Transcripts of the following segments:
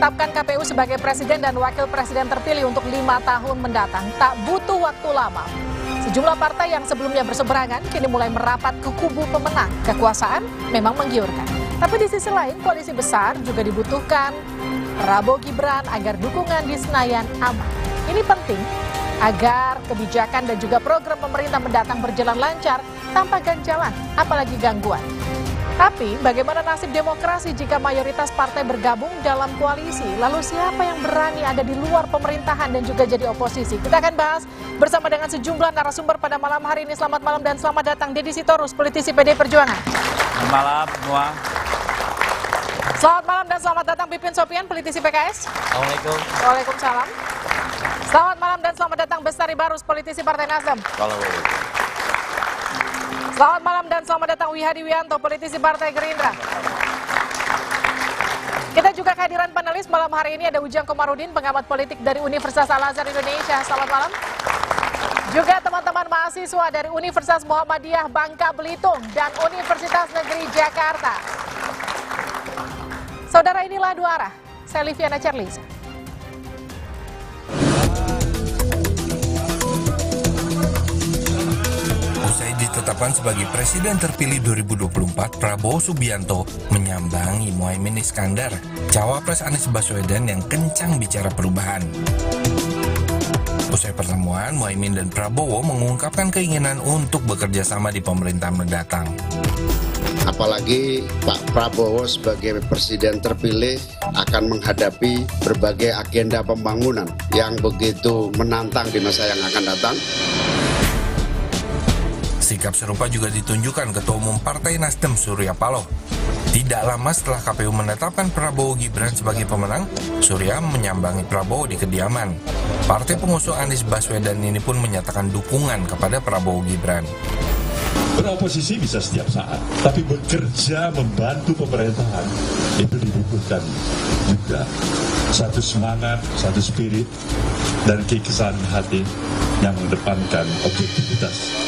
Menetapkan KPU sebagai presiden dan wakil presiden terpilih untuk lima tahun mendatang tak butuh waktu lama. Sejumlah partai yang sebelumnya berseberangan kini mulai merapat ke kubu pemenang. Kekuasaan memang menggiurkan. Tapi di sisi lain, koalisi besar juga dibutuhkan Prabowo Gibran agar dukungan di Senayan aman. Ini penting agar kebijakan dan juga program pemerintah mendatang berjalan lancar tanpa ganjalan, apalagi gangguan. Tapi bagaimana nasib demokrasi jika mayoritas partai bergabung dalam koalisi? Lalu siapa yang berani ada di luar pemerintahan dan juga jadi oposisi? Kita akan bahas bersama dengan sejumlah narasumber pada malam hari ini. Selamat malam dan selamat datang Deddy Sitorus, politisi PD Perjuangan. Selamat malam semua. Selamat malam dan selamat datang Pipin Sopian, politisi PKS. Assalamualaikum. Waalaikumsalam. Selamat malam dan selamat datang Bestari Barus, politisi Partai Nasdem. Assalamualaikum. Selamat malam dan selamat datang Wi Wianto, politisi Partai Gerindra. Kita juga kehadiran panelis malam hari ini ada Ujang Komarudin, pengamat politik dari Universitas Al-Azhar Indonesia. Selamat malam. Juga teman-teman mahasiswa dari Universitas Muhammadiyah Bangka Belitung dan Universitas Negeri Jakarta. Saudara inilah dua arah. Saya Liviana Charlisa. ditetapkan sebagai presiden terpilih 2024, Prabowo Subianto menyambangi Muhaimin Iskandar, cawapres Anies Baswedan yang kencang bicara perubahan. Usai pertemuan, Muhaimin dan Prabowo mengungkapkan keinginan untuk bekerja sama di pemerintahan mendatang. Apalagi Pak Prabowo sebagai presiden terpilih akan menghadapi berbagai agenda pembangunan yang begitu menantang di masa yang akan datang. Sikap serupa juga ditunjukkan Ketua Umum Partai Nasdem Surya Paloh. Tidak lama setelah KPU menetapkan Prabowo Gibran sebagai pemenang, Surya menyambangi Prabowo di kediaman. Partai pengusung Anies Baswedan ini pun menyatakan dukungan kepada Prabowo Gibran. Beroposisi bisa setiap saat, tapi bekerja membantu pemerintahan itu dibutuhkan juga satu semangat, satu spirit, dan kekesan hati yang mengedepankan objektivitas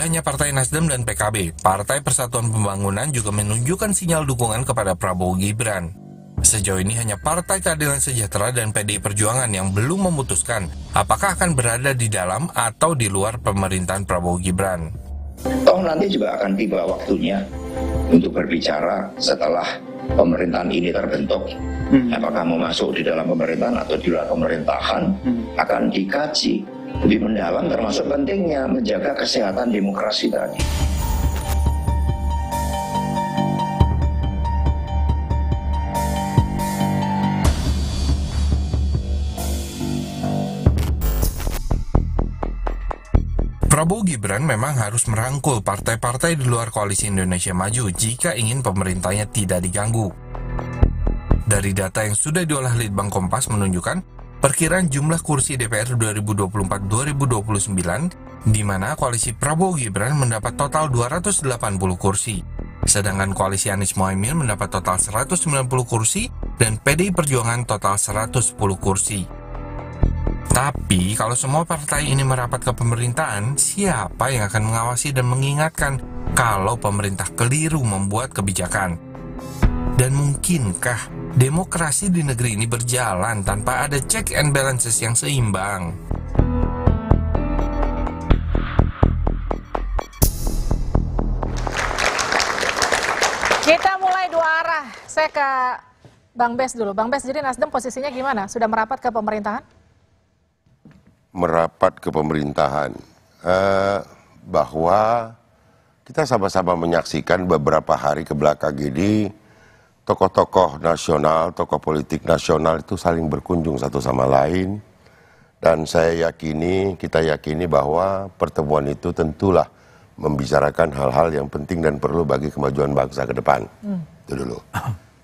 Tidak hanya Partai Nasdem dan PKB, Partai Persatuan Pembangunan juga menunjukkan sinyal dukungan kepada Prabowo Gibran. Sejauh ini hanya Partai Keadilan Sejahtera dan PDI Perjuangan yang belum memutuskan apakah akan berada di dalam atau di luar pemerintahan Prabowo Gibran. Toh nanti juga akan tiba waktunya untuk berbicara setelah pemerintahan ini terbentuk. Hmm. Apakah mau masuk di dalam pemerintahan atau di luar pemerintahan hmm. akan dikaji lebih mendalam termasuk pentingnya menjaga kesehatan demokrasi tadi. Prabowo Gibran memang harus merangkul partai-partai di luar koalisi Indonesia Maju jika ingin pemerintahnya tidak diganggu. Dari data yang sudah diolah Litbang Kompas menunjukkan Perkiraan jumlah kursi DPR 2024-2029 di mana koalisi Prabowo Gibran mendapat total 280 kursi, sedangkan koalisi Anies Mohaimin mendapat total 190 kursi dan PDI Perjuangan total 110 kursi. Tapi kalau semua partai ini merapat ke pemerintahan, siapa yang akan mengawasi dan mengingatkan kalau pemerintah keliru membuat kebijakan? Dan mungkinkah demokrasi di negeri ini berjalan tanpa ada check and balances yang seimbang? Kita mulai dua arah. Saya ke Bang Bes dulu. Bang Bes, jadi Nasdem posisinya gimana? Sudah merapat ke pemerintahan? Merapat ke pemerintahan. Uh, bahwa kita sama-sama menyaksikan beberapa hari ke belakang ini tokoh-tokoh nasional, tokoh politik nasional itu saling berkunjung satu sama lain. Dan saya yakini, kita yakini bahwa pertemuan itu tentulah membicarakan hal-hal yang penting dan perlu bagi kemajuan bangsa ke depan. Hmm. Itu dulu.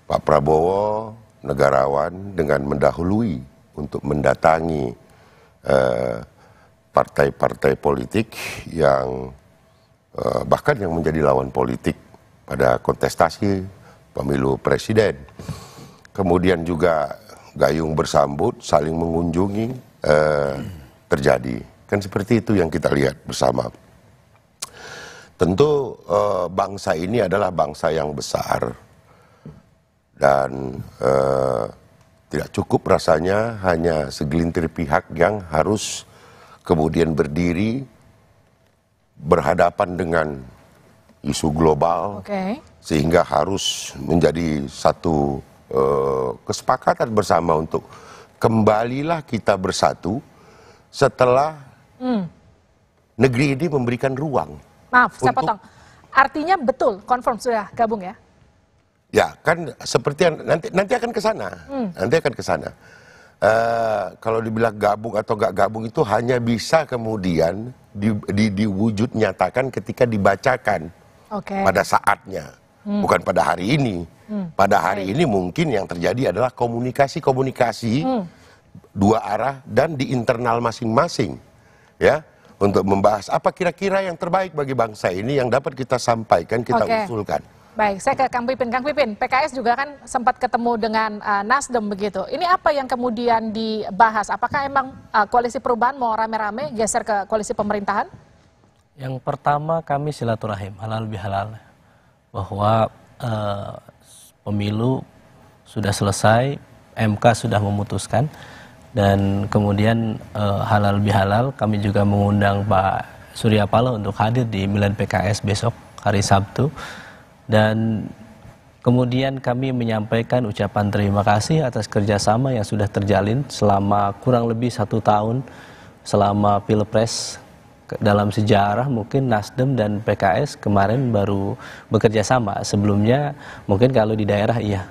Pak Prabowo negarawan dengan mendahului untuk mendatangi eh, partai-partai eh, politik yang eh, bahkan yang menjadi lawan politik pada kontestasi pemilu presiden. Kemudian juga gayung bersambut, saling mengunjungi eh, terjadi. Kan seperti itu yang kita lihat bersama. Tentu eh, bangsa ini adalah bangsa yang besar dan eh, tidak cukup rasanya hanya segelintir pihak yang harus kemudian berdiri berhadapan dengan isu global okay. sehingga harus menjadi satu uh, kesepakatan bersama untuk kembalilah kita bersatu setelah hmm. negeri ini memberikan ruang. Maaf, untuk... saya potong. Artinya betul, confirm sudah gabung ya? Ya, kan seperti yang nanti nanti akan ke sana. Hmm. Nanti akan ke sana. Uh, kalau dibilang gabung atau gak gabung itu hanya bisa kemudian di, di, diwujud nyatakan ketika dibacakan okay. pada saatnya, hmm. bukan pada hari ini. Hmm. Pada hari ini mungkin yang terjadi adalah komunikasi-komunikasi hmm. dua arah dan di internal masing-masing, ya untuk membahas apa kira-kira yang terbaik bagi bangsa ini yang dapat kita sampaikan, kita okay. usulkan. Baik, saya ke Kang Pipin. Kang Pipin, PKS juga kan sempat ketemu dengan uh, Nasdem begitu. Ini apa yang kemudian dibahas? Apakah emang uh, koalisi perubahan mau rame-rame geser ke koalisi pemerintahan? Yang pertama kami silaturahim halal bihalal bahwa eh, pemilu sudah selesai, MK sudah memutuskan dan kemudian eh, halal bihalal kami juga mengundang Pak Surya Paloh untuk hadir di Milan PKS besok hari Sabtu dan kemudian kami menyampaikan ucapan terima kasih atas kerjasama yang sudah terjalin selama kurang lebih satu tahun selama pilpres dalam sejarah mungkin Nasdem dan PKS kemarin baru bekerja sama. Sebelumnya mungkin kalau di daerah iya.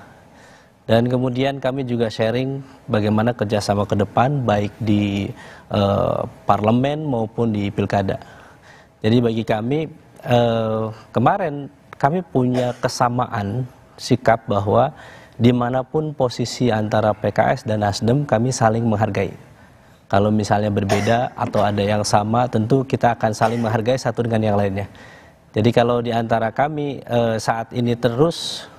Dan kemudian kami juga sharing bagaimana kerjasama ke depan baik di eh, parlemen maupun di pilkada. Jadi bagi kami eh, kemarin kami punya kesamaan sikap bahwa dimanapun posisi antara PKS dan Nasdem kami saling menghargai kalau misalnya berbeda atau ada yang sama, tentu kita akan saling menghargai satu dengan yang lainnya. Jadi kalau di antara kami e, saat ini terus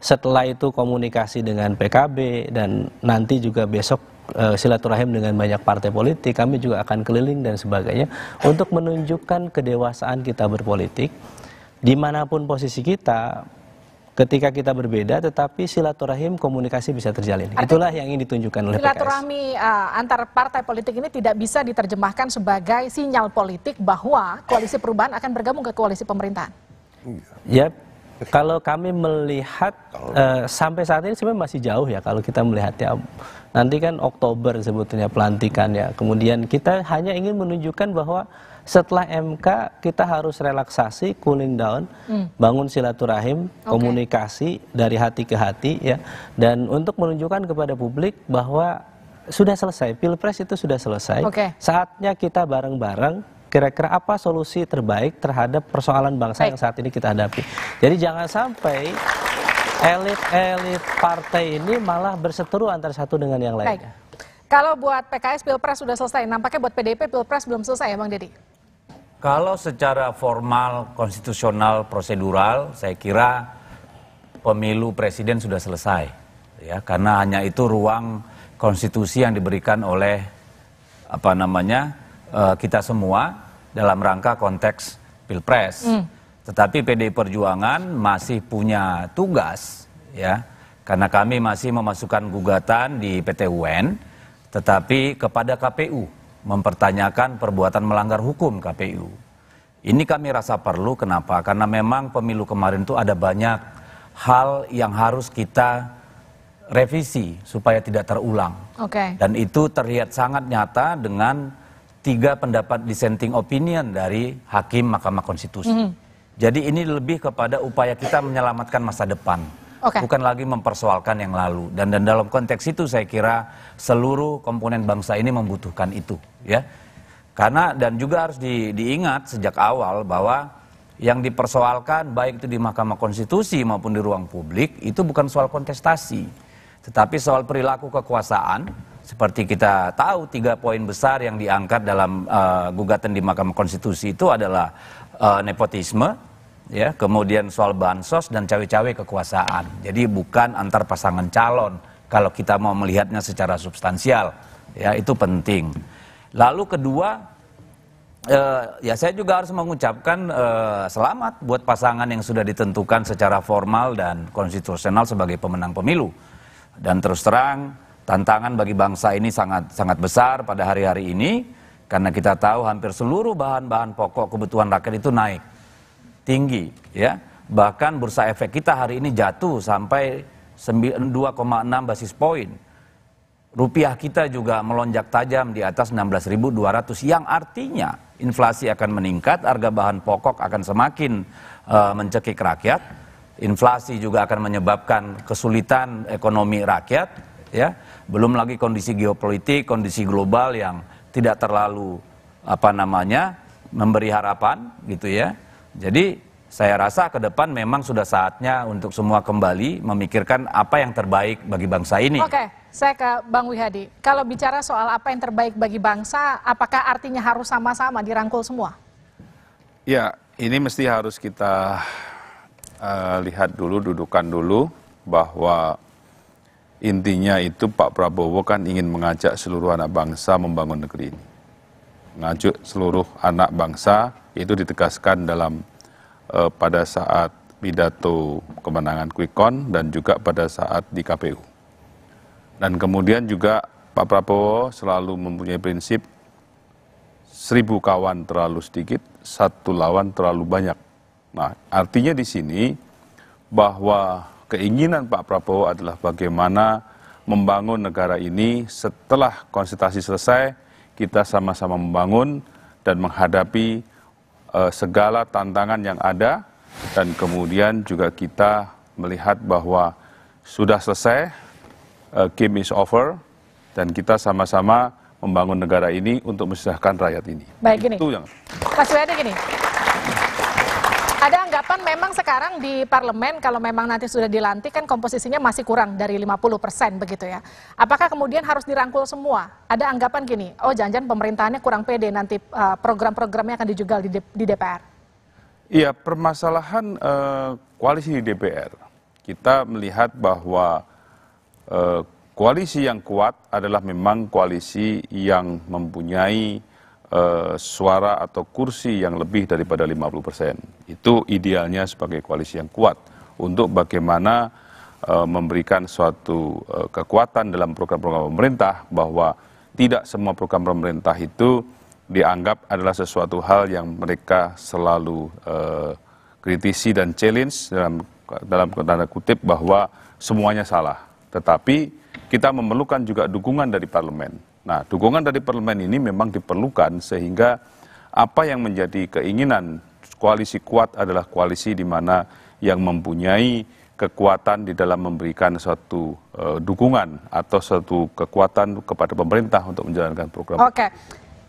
setelah itu komunikasi dengan PKB dan nanti juga besok e, silaturahim dengan banyak partai politik, kami juga akan keliling dan sebagainya untuk menunjukkan kedewasaan kita berpolitik dimanapun posisi kita ketika kita berbeda tetapi silaturahim komunikasi bisa terjalin. Artinya, Itulah yang ingin ditunjukkan oleh silaturahmi Silaturahmi eh, antar partai politik ini tidak bisa diterjemahkan sebagai sinyal politik bahwa koalisi perubahan akan bergabung ke koalisi pemerintahan. Ya, kalau kami melihat uh, sampai saat ini sebenarnya masih jauh ya kalau kita melihat ya nanti kan Oktober sebetulnya pelantikan ya. Kemudian kita hanya ingin menunjukkan bahwa setelah MK kita harus relaksasi, cooling down, hmm. bangun silaturahim, okay. komunikasi dari hati ke hati ya. Dan untuk menunjukkan kepada publik bahwa sudah selesai, Pilpres itu sudah selesai. Okay. Saatnya kita bareng-bareng kira-kira apa solusi terbaik terhadap persoalan bangsa Baik. yang saat ini kita hadapi. Jadi jangan sampai elit-elit partai ini malah berseteru antara satu dengan yang lain Baik. Kalau buat PKS Pilpres sudah selesai, nampaknya buat PDIP Pilpres belum selesai ya Bang Deddy? Kalau secara formal, konstitusional, prosedural, saya kira pemilu presiden sudah selesai. Ya, karena hanya itu ruang konstitusi yang diberikan oleh apa namanya eh, kita semua dalam rangka konteks pilpres. Mm. Tetapi PDI Perjuangan masih punya tugas, ya, karena kami masih memasukkan gugatan di PT UN, tetapi kepada KPU mempertanyakan perbuatan melanggar hukum KPU. Ini kami rasa perlu kenapa? Karena memang pemilu kemarin itu ada banyak hal yang harus kita revisi supaya tidak terulang. Okay. Dan itu terlihat sangat nyata dengan tiga pendapat dissenting opinion dari hakim Mahkamah Konstitusi. Mm -hmm. Jadi ini lebih kepada upaya kita menyelamatkan masa depan. Okay. Bukan lagi mempersoalkan yang lalu. Dan, dan dalam konteks itu saya kira seluruh komponen bangsa ini membutuhkan itu ya. Karena dan juga harus di, diingat sejak awal bahwa yang dipersoalkan baik itu di Mahkamah Konstitusi maupun di ruang publik itu bukan soal kontestasi, tetapi soal perilaku kekuasaan. Seperti kita tahu tiga poin besar yang diangkat dalam uh, gugatan di Mahkamah Konstitusi itu adalah uh, nepotisme, ya, kemudian soal bansos dan cawe-cawe kekuasaan. Jadi bukan antar pasangan calon kalau kita mau melihatnya secara substansial, ya itu penting. Lalu kedua Uh, ya saya juga harus mengucapkan uh, selamat buat pasangan yang sudah ditentukan secara formal dan konstitusional sebagai pemenang pemilu. Dan terus terang, tantangan bagi bangsa ini sangat sangat besar pada hari-hari ini karena kita tahu hampir seluruh bahan-bahan pokok kebutuhan rakyat itu naik tinggi, ya. Bahkan bursa efek kita hari ini jatuh sampai 2,6 basis poin. Rupiah kita juga melonjak tajam di atas 16.200 yang artinya inflasi akan meningkat, harga bahan pokok akan semakin uh, mencekik rakyat, inflasi juga akan menyebabkan kesulitan ekonomi rakyat, ya. Belum lagi kondisi geopolitik, kondisi global yang tidak terlalu apa namanya memberi harapan gitu ya. Jadi saya rasa ke depan memang sudah saatnya untuk semua kembali memikirkan apa yang terbaik bagi bangsa ini. Oke, saya ke Bang Wihadi. Kalau bicara soal apa yang terbaik bagi bangsa, apakah artinya harus sama-sama dirangkul semua? Ya, ini mesti harus kita uh, lihat dulu, dudukan dulu bahwa intinya itu Pak Prabowo kan ingin mengajak seluruh anak bangsa membangun negeri ini. Mengajak seluruh anak bangsa itu ditegaskan dalam eh, pada saat pidato kemenangan Quick Count dan juga pada saat di KPU. Dan kemudian juga Pak Prabowo selalu mempunyai prinsip seribu kawan terlalu sedikit, satu lawan terlalu banyak. Nah, artinya di sini bahwa keinginan Pak Prabowo adalah bagaimana membangun negara ini setelah konsultasi selesai, kita sama-sama membangun dan menghadapi uh, segala tantangan yang ada dan kemudian juga kita melihat bahwa sudah selesai uh, game is over dan kita sama-sama membangun negara ini untuk memisahkan rakyat ini. Baik, gini. Itu yang... Mas gini, kan memang sekarang di parlemen kalau memang nanti sudah dilantik kan komposisinya masih kurang dari 50 persen begitu ya. Apakah kemudian harus dirangkul semua? Ada anggapan gini, oh jangan-jangan pemerintahannya kurang pede nanti eh, program-programnya akan dijugal di, DPR. Iya, permasalahan uh, koalisi di DPR. Kita melihat bahwa uh, koalisi yang kuat adalah memang koalisi yang mempunyai Eh, suara atau kursi yang lebih daripada 50%. Itu idealnya sebagai koalisi yang kuat untuk bagaimana uh, memberikan suatu uh, kekuatan dalam program-program pemerintah bahwa tidak semua program pemerintah itu dianggap adalah sesuatu hal yang mereka selalu uh, kritisi dan challenge dalam dalam tanda kutip bahwa semuanya salah. Tetapi kita memerlukan juga dukungan dari parlemen Nah, dukungan dari parlemen ini memang diperlukan sehingga apa yang menjadi keinginan koalisi kuat adalah koalisi di mana yang mempunyai kekuatan di dalam memberikan suatu uh, eh, dukungan atau suatu kekuatan kepada pemerintah untuk menjalankan program. Oke,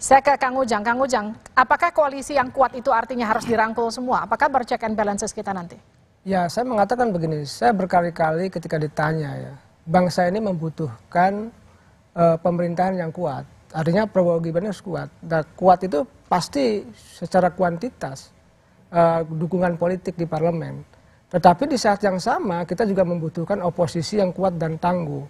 saya ke Kang Ujang. Kang Ujang, apakah koalisi yang kuat itu artinya harus dirangkul semua? Apakah bercheck and balances kita nanti? Ya, saya mengatakan begini, saya berkali-kali ketika ditanya ya, bangsa ini membutuhkan Eh, pemerintahan yang kuat artinya prabowo gibran harus kuat dan kuat itu pasti secara kuantitas eh, dukungan politik di parlemen tetapi di saat yang sama kita juga membutuhkan oposisi yang kuat dan tangguh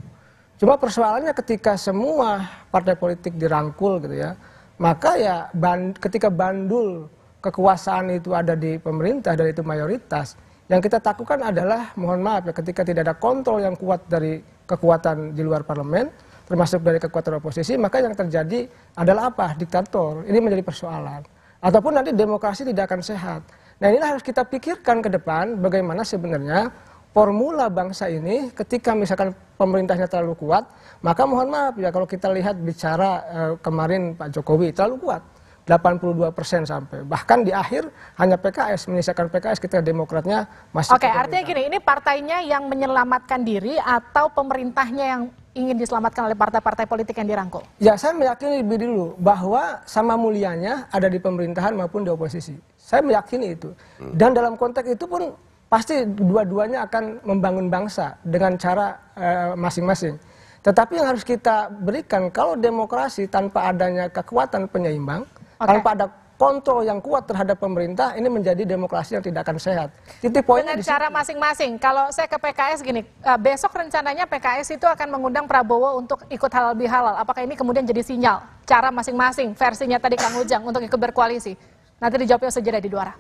cuma persoalannya ketika semua partai politik dirangkul gitu ya maka ya band, ketika bandul kekuasaan itu ada di pemerintah dan itu mayoritas yang kita takutkan adalah mohon maaf ya ketika tidak ada kontrol yang kuat dari kekuatan di luar parlemen termasuk dari kekuatan oposisi, maka yang terjadi adalah apa? Diktator. Ini menjadi persoalan. Ataupun nanti demokrasi tidak akan sehat. Nah inilah harus kita pikirkan ke depan bagaimana sebenarnya formula bangsa ini ketika misalkan pemerintahnya terlalu kuat, maka mohon maaf ya kalau kita lihat bicara eh, kemarin Pak Jokowi terlalu kuat. 82 persen sampai bahkan di akhir hanya PKS menyisakan PKS kita demokratnya masih. Oke artinya gini ini partainya yang menyelamatkan diri atau pemerintahnya yang ingin diselamatkan oleh partai-partai politik yang dirangkul? Ya, saya meyakini lebih dulu bahwa sama mulianya ada di pemerintahan maupun di oposisi. Saya meyakini itu. Hmm. Dan dalam konteks itu pun pasti dua-duanya akan membangun bangsa dengan cara eh, masing-masing. Eh, Tetapi yang harus kita berikan kalau demokrasi tanpa adanya kekuatan penyeimbang, okay. tanpa ada kontrol yang kuat terhadap pemerintah ini menjadi demokrasi yang tidak akan sehat. Titik poinnya Dengan cara masing-masing. Kalau saya ke PKS gini, eh, besok rencananya PKS itu akan mengundang Prabowo untuk ikut halal bihalal. Apakah ini kemudian jadi sinyal cara masing-masing versinya tadi Kang Ujang untuk ikut berkoalisi? Nanti dijawabnya sejeda di Duara.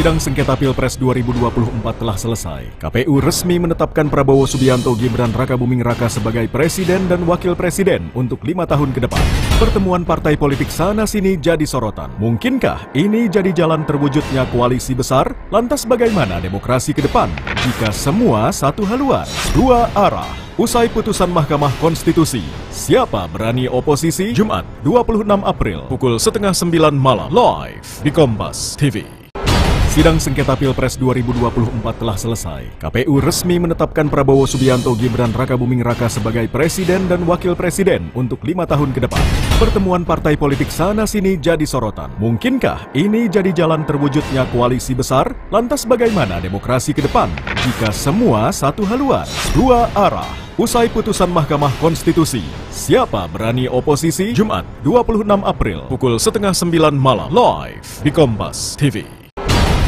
Sidang sengketa Pilpres 2024 telah selesai. KPU resmi menetapkan Prabowo Subianto Gibran Raka Buming Raka sebagai presiden dan wakil presiden untuk lima tahun ke depan. Pertemuan partai politik sana-sini jadi sorotan. Mungkinkah ini jadi jalan terwujudnya koalisi besar? Lantas bagaimana demokrasi ke depan jika semua satu haluan, dua arah? Usai putusan Mahkamah Konstitusi, siapa berani oposisi? Jumat 26 April pukul setengah sembilan malam live di Kompas TV. Sidang sengketa Pilpres 2024 telah selesai. KPU resmi menetapkan Prabowo Subianto Gibran Raka Buming Raka sebagai presiden dan wakil presiden untuk lima tahun ke depan. Pertemuan partai politik sana-sini jadi sorotan. Mungkinkah ini jadi jalan terwujudnya koalisi besar? Lantas bagaimana demokrasi ke depan jika semua satu haluan, dua arah? Usai putusan Mahkamah Konstitusi, siapa berani oposisi? Jumat 26 April pukul setengah sembilan malam live di Kompas TV.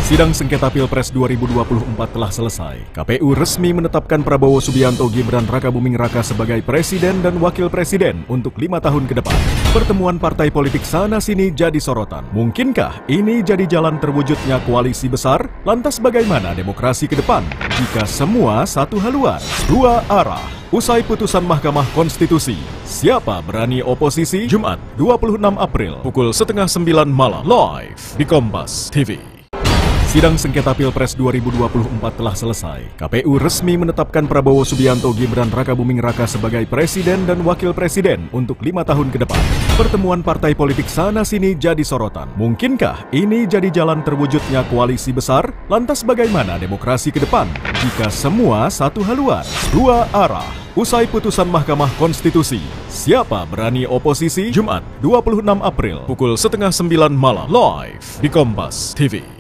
Sidang sengketa Pilpres 2024 telah selesai. KPU resmi menetapkan Prabowo Subianto Gibran Raka Buming Raka sebagai presiden dan wakil presiden untuk lima tahun ke depan. Pertemuan partai politik sana-sini jadi sorotan. Mungkinkah ini jadi jalan terwujudnya koalisi besar? Lantas bagaimana demokrasi ke depan jika semua satu haluan, dua arah? Usai putusan Mahkamah Konstitusi, siapa berani oposisi? Jumat 26 April pukul setengah sembilan malam live di Kompas TV. Sidang sengketa Pilpres 2024 telah selesai. KPU resmi menetapkan Prabowo Subianto Gibran Raka Buming Raka sebagai presiden dan wakil presiden untuk lima tahun ke depan. Pertemuan partai politik sana-sini jadi sorotan. Mungkinkah ini jadi jalan terwujudnya koalisi besar? Lantas bagaimana demokrasi ke depan jika semua satu haluan, dua arah? Usai putusan Mahkamah Konstitusi, siapa berani oposisi? Jumat 26 April pukul setengah sembilan malam live di Kompas TV.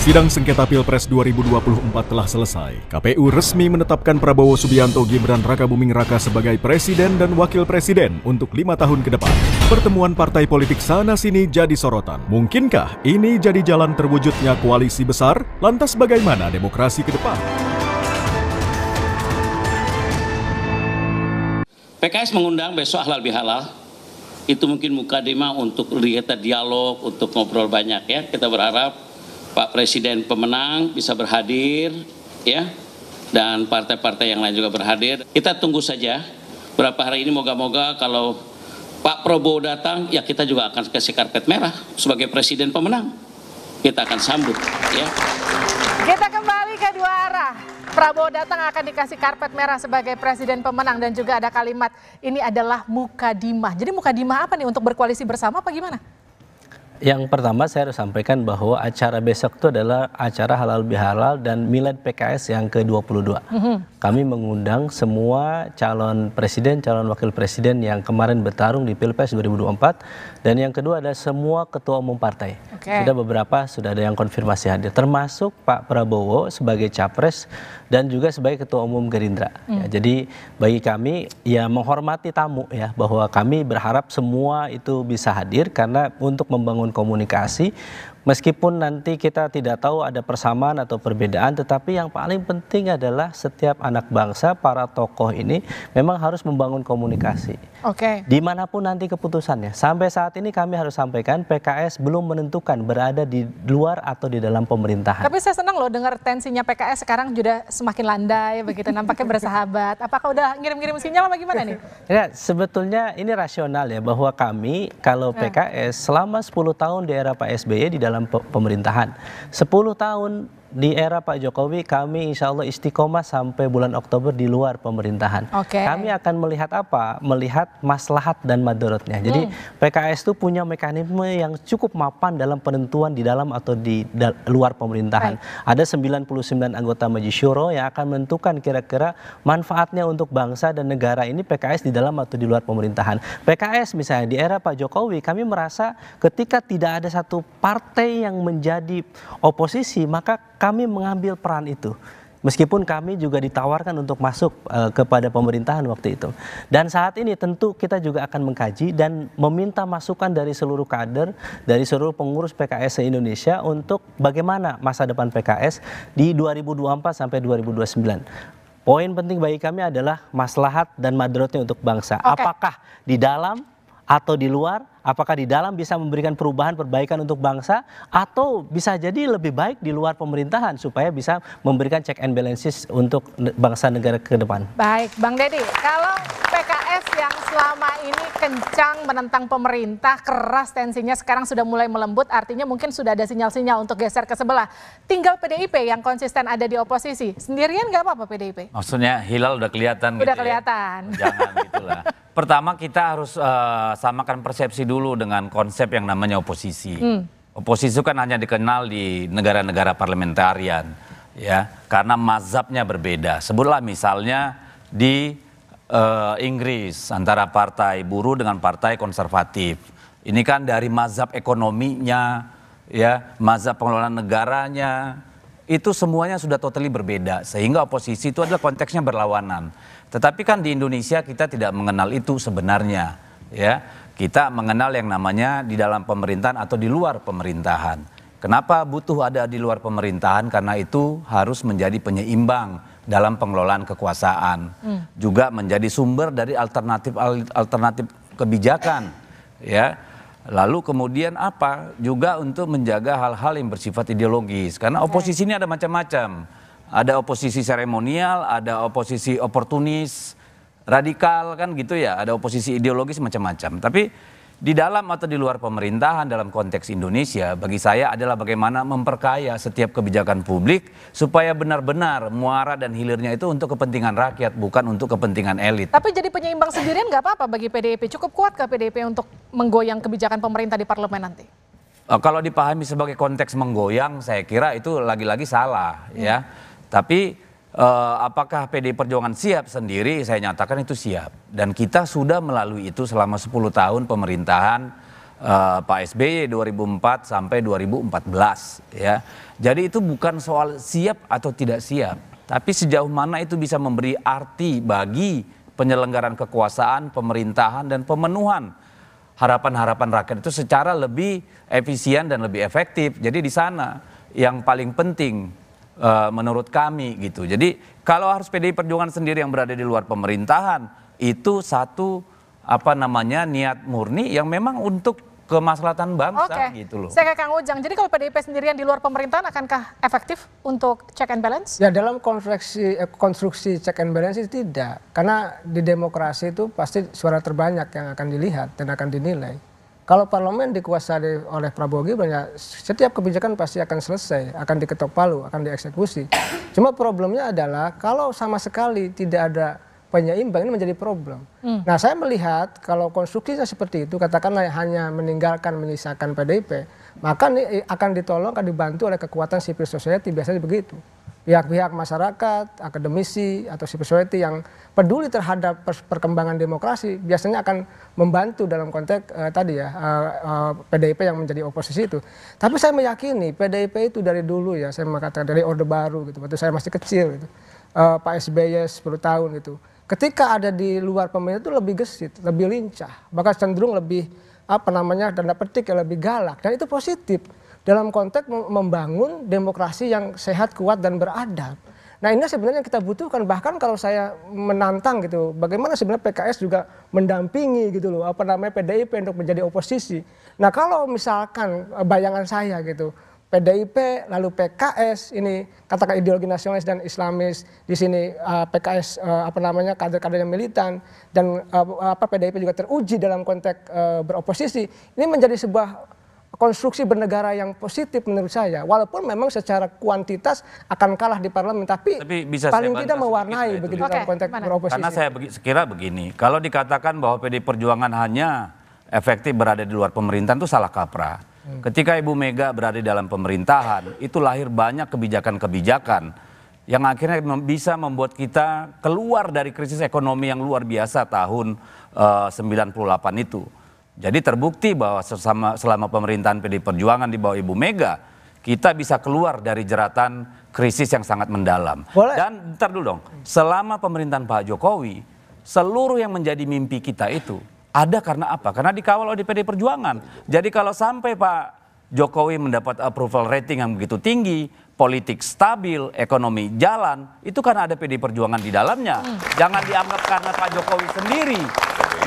Sidang sengketa Pilpres 2024 telah selesai. KPU resmi menetapkan Prabowo Subianto Gibran Raka Buming Raka sebagai presiden dan wakil presiden untuk lima tahun ke depan. Pertemuan partai politik sana-sini jadi sorotan. Mungkinkah ini jadi jalan terwujudnya koalisi besar? Lantas bagaimana demokrasi ke depan? PKS mengundang besok halal bihalal. Itu mungkin mukadimah untuk lihat dialog, untuk ngobrol banyak ya. Kita berharap Pak Presiden pemenang bisa berhadir ya dan partai-partai yang lain juga berhadir. Kita tunggu saja berapa hari ini moga-moga kalau Pak Prabowo datang ya kita juga akan kasih karpet merah sebagai presiden pemenang. Kita akan sambut ya. Kita kembali ke dua arah. Prabowo datang akan dikasih karpet merah sebagai presiden pemenang dan juga ada kalimat ini adalah mukadimah. Jadi mukadimah apa nih untuk berkoalisi bersama apa gimana? Yang pertama saya harus sampaikan bahwa acara besok itu adalah acara halal bihalal dan milad PKS yang ke-22. Mm -hmm kami mengundang semua calon presiden, calon wakil presiden yang kemarin bertarung di Pilpres 2024 dan yang kedua ada semua ketua umum partai. Okay. Sudah beberapa sudah ada yang konfirmasi hadir termasuk Pak Prabowo sebagai capres dan juga sebagai ketua umum Gerindra. Hmm. Ya, jadi bagi kami ya menghormati tamu ya bahwa kami berharap semua itu bisa hadir karena untuk membangun komunikasi Meskipun nanti kita tidak tahu ada persamaan atau perbedaan, tetapi yang paling penting adalah setiap anak bangsa, para tokoh ini memang harus membangun komunikasi. Oke. Okay. Dimanapun nanti keputusannya, sampai saat ini kami harus sampaikan PKS belum menentukan berada di luar atau di dalam pemerintahan. Tapi saya senang loh dengar tensinya PKS sekarang sudah semakin landai begitu, nampaknya bersahabat. Apakah udah ngirim-ngirim sinyal apa gimana nih? Ya, sebetulnya ini rasional ya bahwa kami kalau ya. PKS selama 10 tahun di era Pak SBY di dalam dalam pemerintahan 10 tahun di era Pak Jokowi kami insya Allah istiqomah sampai bulan Oktober di luar pemerintahan. Okay. Kami akan melihat apa? Melihat maslahat dan madorotnya. Jadi hmm. PKS itu punya mekanisme yang cukup mapan dalam penentuan di dalam atau di da luar pemerintahan. Right. Ada 99 anggota Majelis Syuro yang akan menentukan kira-kira manfaatnya untuk bangsa dan negara ini PKS di dalam atau di luar pemerintahan. PKS misalnya di era Pak Jokowi kami merasa ketika tidak ada satu partai yang menjadi oposisi maka kami mengambil peran itu. Meskipun kami juga ditawarkan untuk masuk uh, kepada pemerintahan waktu itu. Dan saat ini tentu kita juga akan mengkaji dan meminta masukan dari seluruh kader, dari seluruh pengurus PKS se-Indonesia untuk bagaimana masa depan PKS di 2024 sampai 2029. Poin penting bagi kami adalah maslahat dan madrotnya untuk bangsa. Okay. Apakah di dalam atau di luar? Apakah di dalam bisa memberikan perubahan perbaikan untuk bangsa atau bisa jadi lebih baik di luar pemerintahan supaya bisa memberikan check and balances untuk bangsa negara ke depan? Baik, Bang Deddy, kalau PKS yang selama ini kencang menentang pemerintah, keras tensinya sekarang sudah mulai melembut, artinya mungkin sudah ada sinyal-sinyal untuk geser ke sebelah. Tinggal PDIP yang konsisten ada di oposisi. Sendirian nggak apa-apa PDIP? Maksudnya hilal udah kelihatan gitu udah gitu kelihatan. Ya? Jangan gitulah. Pertama kita harus uh, samakan persepsi dulu dengan konsep yang namanya oposisi. Hmm. Oposisi itu kan hanya dikenal di negara-negara parlementarian ya, karena mazhabnya berbeda. Sebutlah misalnya di uh, Inggris antara partai buruh dengan partai konservatif. Ini kan dari mazhab ekonominya, ya, mazhab pengelolaan negaranya, itu semuanya sudah totally berbeda sehingga oposisi itu adalah konteksnya berlawanan. Tetapi kan di Indonesia kita tidak mengenal itu sebenarnya, ya. Kita mengenal yang namanya di dalam pemerintahan atau di luar pemerintahan. Kenapa butuh ada di luar pemerintahan? Karena itu harus menjadi penyeimbang dalam pengelolaan kekuasaan, hmm. juga menjadi sumber dari alternatif alternatif kebijakan, ya. Lalu kemudian apa? Juga untuk menjaga hal-hal yang bersifat ideologis, karena oposisi ini ada macam-macam. Ada oposisi seremonial, ada oposisi oportunis, radikal kan gitu ya. Ada oposisi ideologis macam-macam. Tapi di dalam atau di luar pemerintahan dalam konteks Indonesia bagi saya adalah bagaimana memperkaya setiap kebijakan publik supaya benar-benar muara dan hilirnya itu untuk kepentingan rakyat bukan untuk kepentingan elit. Tapi jadi penyeimbang sendirian nggak apa-apa bagi PDIP cukup kuat ke PDIP untuk menggoyang kebijakan pemerintah di parlemen nanti? Eh, kalau dipahami sebagai konteks menggoyang saya kira itu lagi-lagi salah ya. hmm. ya. Tapi Uh, apakah PD Perjuangan siap sendiri? Saya nyatakan itu siap. Dan kita sudah melalui itu selama 10 tahun pemerintahan uh, Pak SBY 2004 sampai 2014 ya. Jadi itu bukan soal siap atau tidak siap, tapi sejauh mana itu bisa memberi arti bagi penyelenggaran kekuasaan, pemerintahan dan pemenuhan harapan-harapan rakyat itu secara lebih efisien dan lebih efektif. Jadi di sana yang paling penting uh, menurut kami gitu. Jadi kalau harus PDI Perjuangan sendiri yang berada di luar pemerintahan itu satu apa namanya niat murni yang memang untuk kemaslahatan bangsa okay. gitu loh. Saya ke Kang Ujang. Jadi kalau PDIP sendirian di luar pemerintahan akankah efektif untuk check and balance? Ya dalam konstruksi eh, konstruksi check and balance itu tidak. Karena di demokrasi itu pasti suara terbanyak yang akan dilihat dan akan dinilai. Kalau parlemen dikuasai oleh Prabowo Gibran ya setiap kebijakan pasti akan selesai, akan diketok palu, akan dieksekusi. Cuma problemnya adalah kalau sama sekali tidak ada penyeimbang ini menjadi problem. Hmm. Nah saya melihat kalau konstruksinya seperti itu, katakanlah hanya meninggalkan, menyisakan PDIP, maka ini eh, akan ditolong, akan dibantu oleh kekuatan civil society, biasanya begitu pihak-pihak masyarakat, akademisi atau civil society yang peduli terhadap perkembangan demokrasi biasanya akan membantu dalam konteks uh, tadi ya uh, eh, uh, eh, PDIP yang menjadi oposisi itu. Tapi saya meyakini PDIP itu dari dulu ya saya mengatakan dari orde baru gitu. Waktu saya masih kecil gitu. Uh, Pak SBY 10 tahun gitu. Ketika ada di luar pemerintah itu lebih gesit, lebih lincah, bahkan cenderung lebih apa namanya tanda petik yang lebih galak dan itu positif dalam konteks membangun demokrasi yang sehat, kuat, dan beradab. Nah ini sebenarnya yang kita butuhkan bahkan kalau saya menantang gitu, bagaimana sebenarnya PKS juga mendampingi gitu loh, apa namanya PDIP untuk menjadi oposisi. Nah kalau misalkan eh, bayangan saya gitu, PDIP lalu PKS ini katakan ideologi nasionalis dan Islamis di sini uh, eh, PKS uh, eh, apa namanya kader-kader yang militan dan uh, apa PDIP juga teruji dalam konteks uh, beroposisi ini menjadi sebuah konstruksi bernegara yang positif menurut saya. Walaupun memang secara kuantitas akan kalah di parlemen, tapi, tapi bisa paling tidak mewarnai begitu dalam konteks beroposisi. Karena saya kira begini, kalau dikatakan bahwa PD Perjuangan hanya efektif berada di luar pemerintahan itu salah kaprah. Hmm. Ketika Ibu Mega berada di dalam pemerintahan, itu lahir banyak kebijakan-kebijakan yang akhirnya bisa membuat kita keluar dari krisis ekonomi yang luar biasa tahun eh, uh, 98 itu. Jadi terbukti bahwa sesama, selama pemerintahan PD Perjuangan di bawah Ibu Mega, kita bisa keluar dari jeratan krisis yang sangat mendalam. Boleh. Dan ntar dulu dong, selama pemerintahan Pak Jokowi, seluruh yang menjadi mimpi kita itu ada karena apa? Karena dikawal oleh PD Perjuangan. Jadi kalau sampai Pak Jokowi mendapat approval rating yang begitu tinggi, politik stabil, ekonomi jalan, itu karena ada PD Perjuangan di dalamnya. Jangan dianggap karena Pak Jokowi sendiri.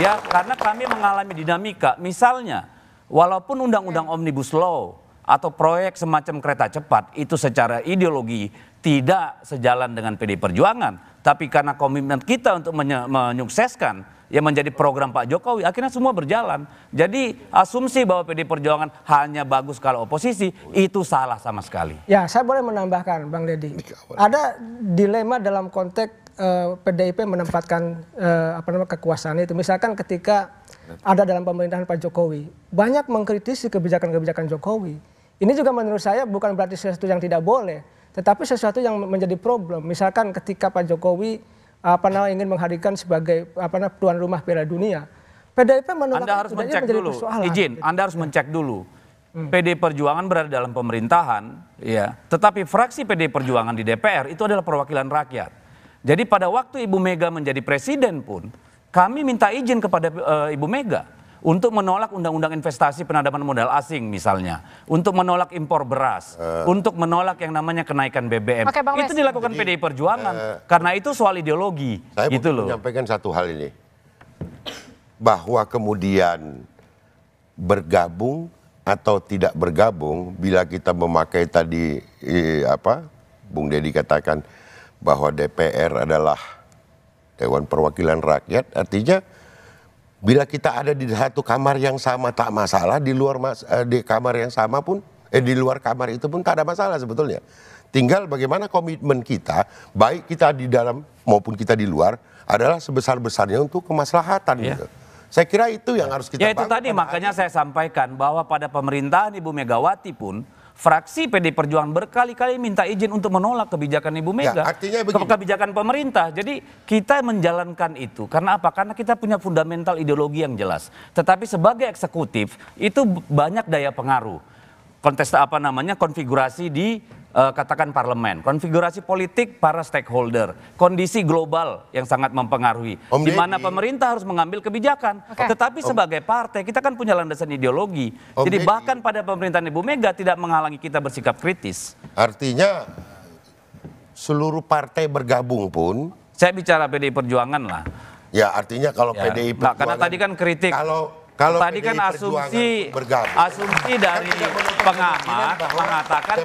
Ya, karena kami mengalami dinamika. Misalnya, walaupun undang-undang Omnibus Law atau proyek semacam kereta cepat itu secara ideologi tidak sejalan dengan PD Perjuangan, tapi karena komitmen kita untuk menyukseskan yang menjadi program Pak Jokowi akhirnya semua berjalan. Jadi asumsi bahwa PD Perjuangan hanya bagus kalau oposisi itu salah sama sekali. Ya, saya boleh menambahkan Bang Deddy. Ada dilema dalam konteks uh, eh, PDIP menempatkan uh, apa namanya kekuasaan itu. Misalkan ketika ada dalam pemerintahan Pak Jokowi, banyak mengkritisi kebijakan-kebijakan Jokowi. Ini juga menurut saya bukan berarti sesuatu yang tidak boleh, tetapi sesuatu yang menjadi problem. Misalkan ketika Pak Jokowi apa namanya ingin menghadirkan sebagai apa namanya tuan rumah Piala Dunia. PDIP menolak Anda harus mencek dulu. Persoalan. Izin, gitu. Anda harus ya. mencek dulu. Hmm. PD Perjuangan berada dalam pemerintahan, ya. Tetapi fraksi PD Perjuangan di DPR itu adalah perwakilan rakyat. Jadi pada waktu Ibu Mega menjadi presiden pun, kami minta izin kepada uh, Ibu Mega untuk menolak undang-undang investasi penadaman modal asing misalnya, untuk menolak impor beras, uh. untuk menolak yang namanya kenaikan BBM. Okay, itu dilakukan Jadi, PDI Perjuangan uh, karena itu soal ideologi saya gitu loh. menyampaikan satu hal ini. Bahwa kemudian bergabung atau tidak bergabung bila kita memakai tadi eh, apa Bung Deddy katakan bahwa DPR adalah Dewan Perwakilan Rakyat artinya Bila kita ada di satu kamar yang sama tak masalah, di luar mas, eh, di kamar yang sama pun eh di luar kamar itu pun tak ada masalah sebetulnya. Tinggal bagaimana komitmen kita, baik kita di dalam maupun kita di luar adalah sebesar-besarnya untuk kemaslahatan yeah. gitu. Saya kira itu yang ya. harus kita Ya itu tadi makanya saya sampaikan bahwa pada pemerintahan Ibu Megawati pun fraksi PD Perjuangan berkali-kali minta izin untuk menolak kebijakan Ibu ya, Mega, ya, artinya begini. kebijakan pemerintah. Jadi kita menjalankan itu karena apa? Karena kita punya fundamental ideologi yang jelas. Tetapi sebagai eksekutif itu banyak daya pengaruh kontesta apa namanya konfigurasi di uh, katakan parlemen, konfigurasi politik para stakeholder, kondisi global yang sangat mempengaruhi, di mana pemerintah harus mengambil kebijakan. Okay. Tetapi Om. sebagai partai kita kan punya landasan ideologi. Om Jadi Deddy. bahkan pada pemerintahan Ibu Mega tidak menghalangi kita bersikap kritis. Artinya seluruh partai bergabung pun. Saya bicara PDI Perjuangan lah. Ya artinya kalau ya, PDI Perjuangan. Nah, karena tadi kan kritik. Kalau kalau tadi kan asumsi asumsi kan dari pengamat mengatakan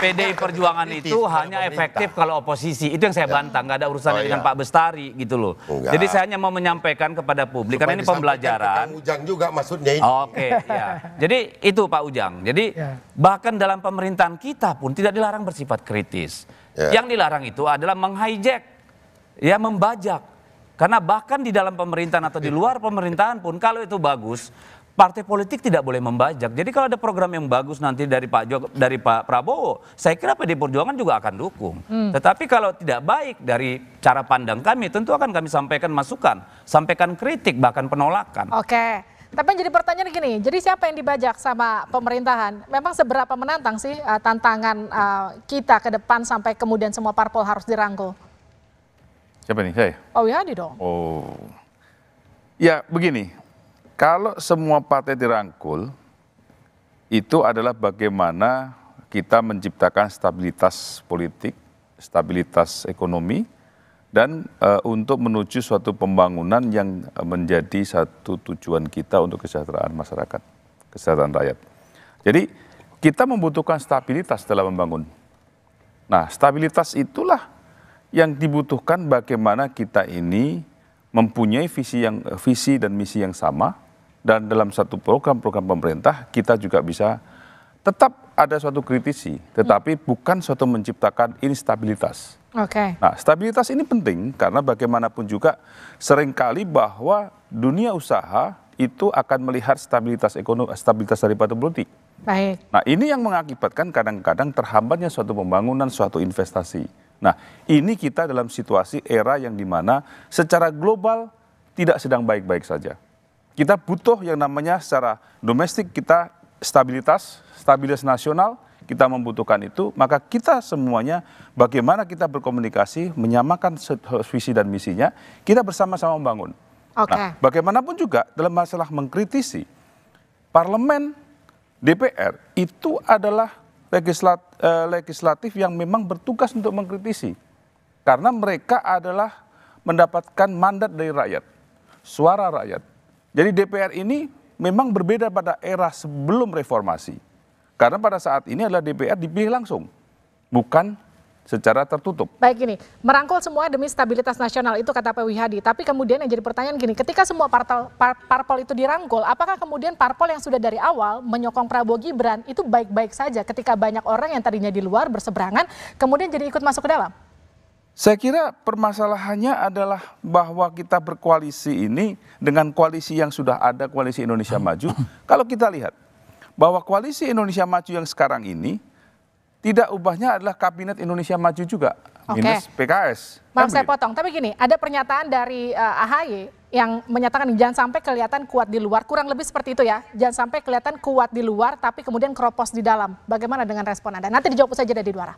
PDI Perjuangan itu hanya efektif kalau oposisi. Itu yang saya ya. bantah, nggak ada urusan oh, dengan iya. Pak Bestari gitu loh. Enggak. Jadi saya hanya mau menyampaikan kepada publik Supaya karena ini pembelajaran. Kang Ujang juga maksudnya ini. Oke, ya. Jadi itu Pak Ujang. Jadi ya. bahkan dalam pemerintahan kita pun tidak dilarang bersifat kritis. Ya. Yang dilarang itu adalah menghijack, ya membajak karena bahkan di dalam pemerintahan atau di luar pemerintahan pun kalau itu bagus, partai politik tidak boleh membajak. Jadi kalau ada program yang bagus nanti dari Pak Jok, dari Pak Prabowo, saya kira PD Perjuangan juga akan dukung. Hmm. Tetapi kalau tidak baik dari cara pandang kami, tentu akan kami sampaikan masukan, sampaikan kritik bahkan penolakan. Oke. Okay. Tapi jadi pertanyaan gini, jadi siapa yang dibajak sama pemerintahan? Memang seberapa menantang sih uh, tantangan uh, kita ke depan sampai kemudian semua parpol harus dirangkul? Siapa nih saya? Pak oh, iya, Wihadi dong. Oh. Ya begini, kalau semua partai dirangkul, itu adalah bagaimana kita menciptakan stabilitas politik, stabilitas ekonomi, dan e, untuk menuju suatu pembangunan yang menjadi satu tujuan kita untuk kesejahteraan masyarakat, kesejahteraan rakyat. Jadi kita membutuhkan stabilitas dalam membangun. Nah, stabilitas itulah yang dibutuhkan bagaimana kita ini mempunyai visi yang visi dan misi yang sama dan dalam satu program-program pemerintah kita juga bisa tetap ada suatu kritisi tetapi hmm. bukan suatu menciptakan instabilitas. Oke. Okay. Nah, stabilitas ini penting karena bagaimanapun juga seringkali bahwa dunia usaha itu akan melihat stabilitas ekonomi stabilitas daripada politik. Baik. Nah, ini yang mengakibatkan kadang-kadang terhambatnya suatu pembangunan, suatu investasi. Nah, ini kita dalam situasi era yang dimana secara global tidak sedang baik-baik saja. Kita butuh yang namanya secara domestik kita stabilitas, stabilitas nasional, kita membutuhkan itu, maka kita semuanya bagaimana kita berkomunikasi, menyamakan visi dan misinya, kita bersama-sama membangun. Okay. Nah, bagaimanapun juga dalam masalah mengkritisi, parlemen, DPR itu adalah Eh, legislatif yang memang bertugas untuk mengkritisi karena mereka adalah mendapatkan mandat dari rakyat, suara rakyat. Jadi DPR ini memang berbeda pada era sebelum reformasi. Karena pada saat ini adalah DPR dipilih langsung, bukan secara tertutup. Baik ini, merangkul semua demi stabilitas nasional itu kata Pak Wihadi. Tapi kemudian yang jadi pertanyaan gini, ketika semua parpol, par, parpol itu dirangkul, apakah kemudian parpol yang sudah dari awal menyokong Prabowo Gibran itu baik-baik saja ketika banyak orang yang tadinya di luar berseberangan kemudian jadi ikut masuk ke dalam? Saya kira permasalahannya adalah bahwa kita berkoalisi ini dengan koalisi yang sudah ada, koalisi Indonesia Maju. Kalau kita lihat bahwa koalisi Indonesia Maju yang sekarang ini tidak ubahnya adalah kabinet Indonesia Maju juga minus PKS. Maaf kan saya begitu? potong, tapi gini, ada pernyataan dari uh, eh, AHY yang menyatakan jangan sampai kelihatan kuat di luar, kurang lebih seperti itu ya. Jangan sampai kelihatan kuat di luar tapi kemudian keropos di dalam. Bagaimana dengan respon Anda? Nanti dijawab saja dari Duara.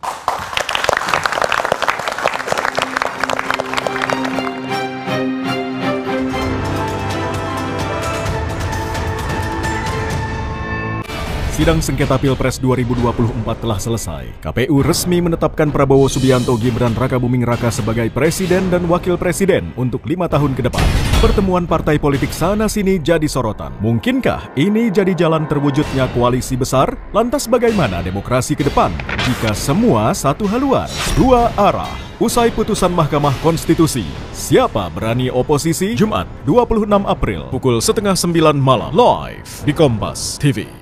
Sidang sengketa Pilpres 2024 telah selesai. KPU resmi menetapkan Prabowo Subianto Gibran Raka Buming Raka sebagai presiden dan wakil presiden untuk lima tahun ke depan. Pertemuan partai politik sana-sini jadi sorotan. Mungkinkah ini jadi jalan terwujudnya koalisi besar? Lantas bagaimana demokrasi ke depan jika semua satu haluan, dua arah? Usai putusan Mahkamah Konstitusi, siapa berani oposisi? Jumat 26 April pukul setengah sembilan malam live di Kompas TV.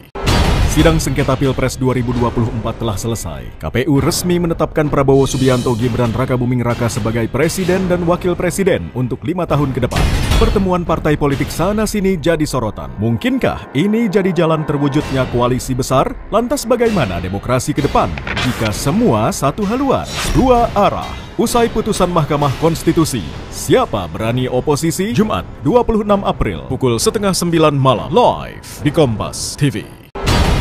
Sidang sengketa Pilpres 2024 telah selesai. KPU resmi menetapkan Prabowo Subianto Gibran Raka Buming Raka sebagai presiden dan wakil presiden untuk lima tahun ke depan. Pertemuan partai politik sana-sini jadi sorotan. Mungkinkah ini jadi jalan terwujudnya koalisi besar? Lantas bagaimana demokrasi ke depan jika semua satu haluan, dua arah? Usai putusan Mahkamah Konstitusi, siapa berani oposisi? Jumat 26 April pukul setengah sembilan malam live di Kompas TV.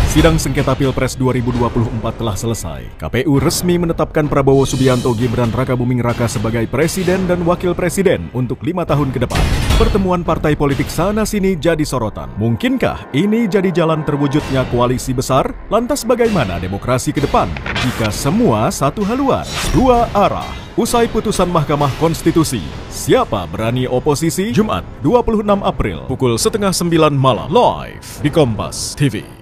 Sidang sengketa Pilpres 2024 telah selesai. KPU resmi menetapkan Prabowo Subianto Gibran Raka Buming Raka sebagai presiden dan wakil presiden untuk lima tahun ke depan. Pertemuan partai politik sana-sini jadi sorotan. Mungkinkah ini jadi jalan terwujudnya koalisi besar? Lantas bagaimana demokrasi ke depan jika semua satu haluan, dua arah? Usai putusan Mahkamah Konstitusi, siapa berani oposisi? Jumat 26 April pukul setengah sembilan malam live di Kompas TV.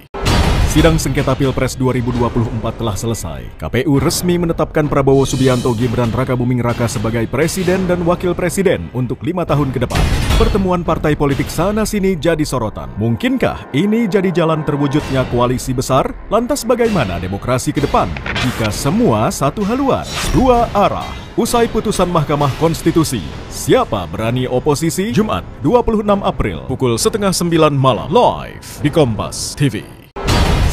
Sidang sengketa Pilpres 2024 telah selesai. KPU resmi menetapkan Prabowo Subianto Gibran Raka Buming Raka sebagai presiden dan wakil presiden untuk lima tahun ke depan. Pertemuan partai politik sana-sini jadi sorotan. Mungkinkah ini jadi jalan terwujudnya koalisi besar? Lantas bagaimana demokrasi ke depan jika semua satu haluan, dua arah? Usai putusan Mahkamah Konstitusi, siapa berani oposisi? Jumat 26 April pukul setengah sembilan malam live di Kompas TV.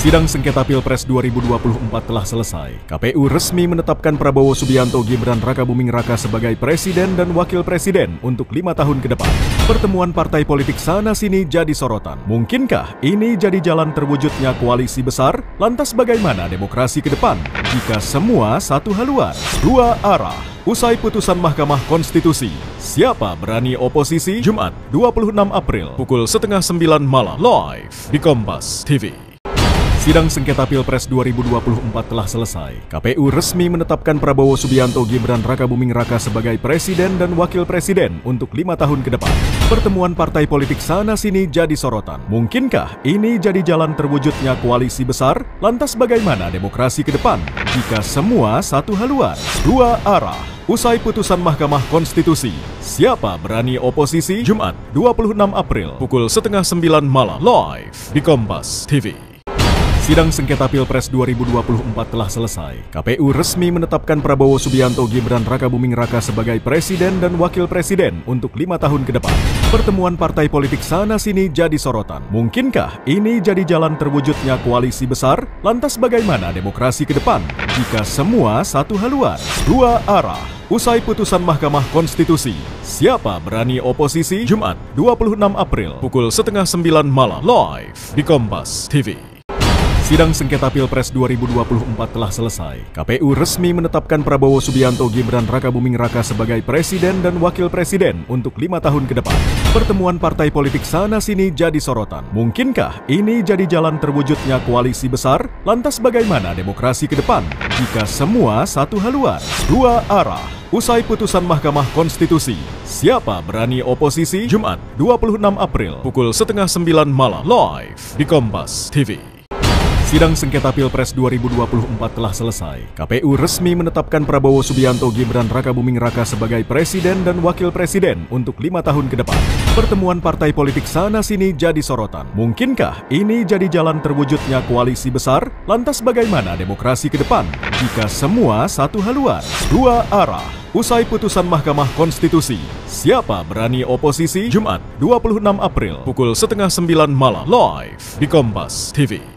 Sidang sengketa Pilpres 2024 telah selesai. KPU resmi menetapkan Prabowo Subianto Gibran Raka Buming Raka sebagai presiden dan wakil presiden untuk lima tahun ke depan. Pertemuan partai politik sana-sini jadi sorotan. Mungkinkah ini jadi jalan terwujudnya koalisi besar? Lantas bagaimana demokrasi ke depan jika semua satu haluan, dua arah? Usai putusan Mahkamah Konstitusi, siapa berani oposisi? Jumat 26 April pukul setengah sembilan malam live di Kompas TV. Sidang sengketa Pilpres 2024 telah selesai. KPU resmi menetapkan Prabowo Subianto Gibran Raka Buming Raka sebagai presiden dan wakil presiden untuk lima tahun ke depan. Pertemuan partai politik sana-sini jadi sorotan. Mungkinkah ini jadi jalan terwujudnya koalisi besar? Lantas bagaimana demokrasi ke depan jika semua satu haluan, dua arah? Usai putusan Mahkamah Konstitusi, siapa berani oposisi? Jumat 26 April pukul setengah sembilan malam live di Kompas TV. Sidang sengketa Pilpres 2024 telah selesai. KPU resmi menetapkan Prabowo Subianto Gibran Raka Buming Raka sebagai presiden dan wakil presiden untuk lima tahun ke depan. Pertemuan partai politik sana-sini jadi sorotan. Mungkinkah ini jadi jalan terwujudnya koalisi besar? Lantas bagaimana demokrasi ke depan jika semua satu haluan, dua arah? Usai putusan Mahkamah Konstitusi, siapa berani oposisi? Jumat 26 April pukul setengah sembilan malam live di Kompas TV. Sidang sengketa Pilpres 2024 telah selesai. KPU resmi menetapkan Prabowo Subianto Gibran Raka Buming Raka sebagai presiden dan wakil presiden untuk lima tahun ke depan. Pertemuan partai politik sana-sini jadi sorotan. Mungkinkah ini jadi jalan terwujudnya koalisi besar? Lantas bagaimana demokrasi ke depan jika semua satu haluan, dua arah? Usai putusan Mahkamah Konstitusi, siapa berani oposisi? Jumat 26 April pukul setengah sembilan malam live di Kompas TV. Sidang sengketa Pilpres 2024 telah selesai. KPU resmi menetapkan Prabowo Subianto Gibran Raka Buming Raka sebagai presiden dan wakil presiden untuk lima tahun ke depan. Pertemuan partai politik sana-sini jadi sorotan. Mungkinkah ini jadi jalan terwujudnya koalisi besar? Lantas bagaimana demokrasi ke depan jika semua satu haluan, dua arah? Usai putusan Mahkamah Konstitusi, siapa berani oposisi? Jumat 26 April pukul setengah sembilan malam live di Kompas TV.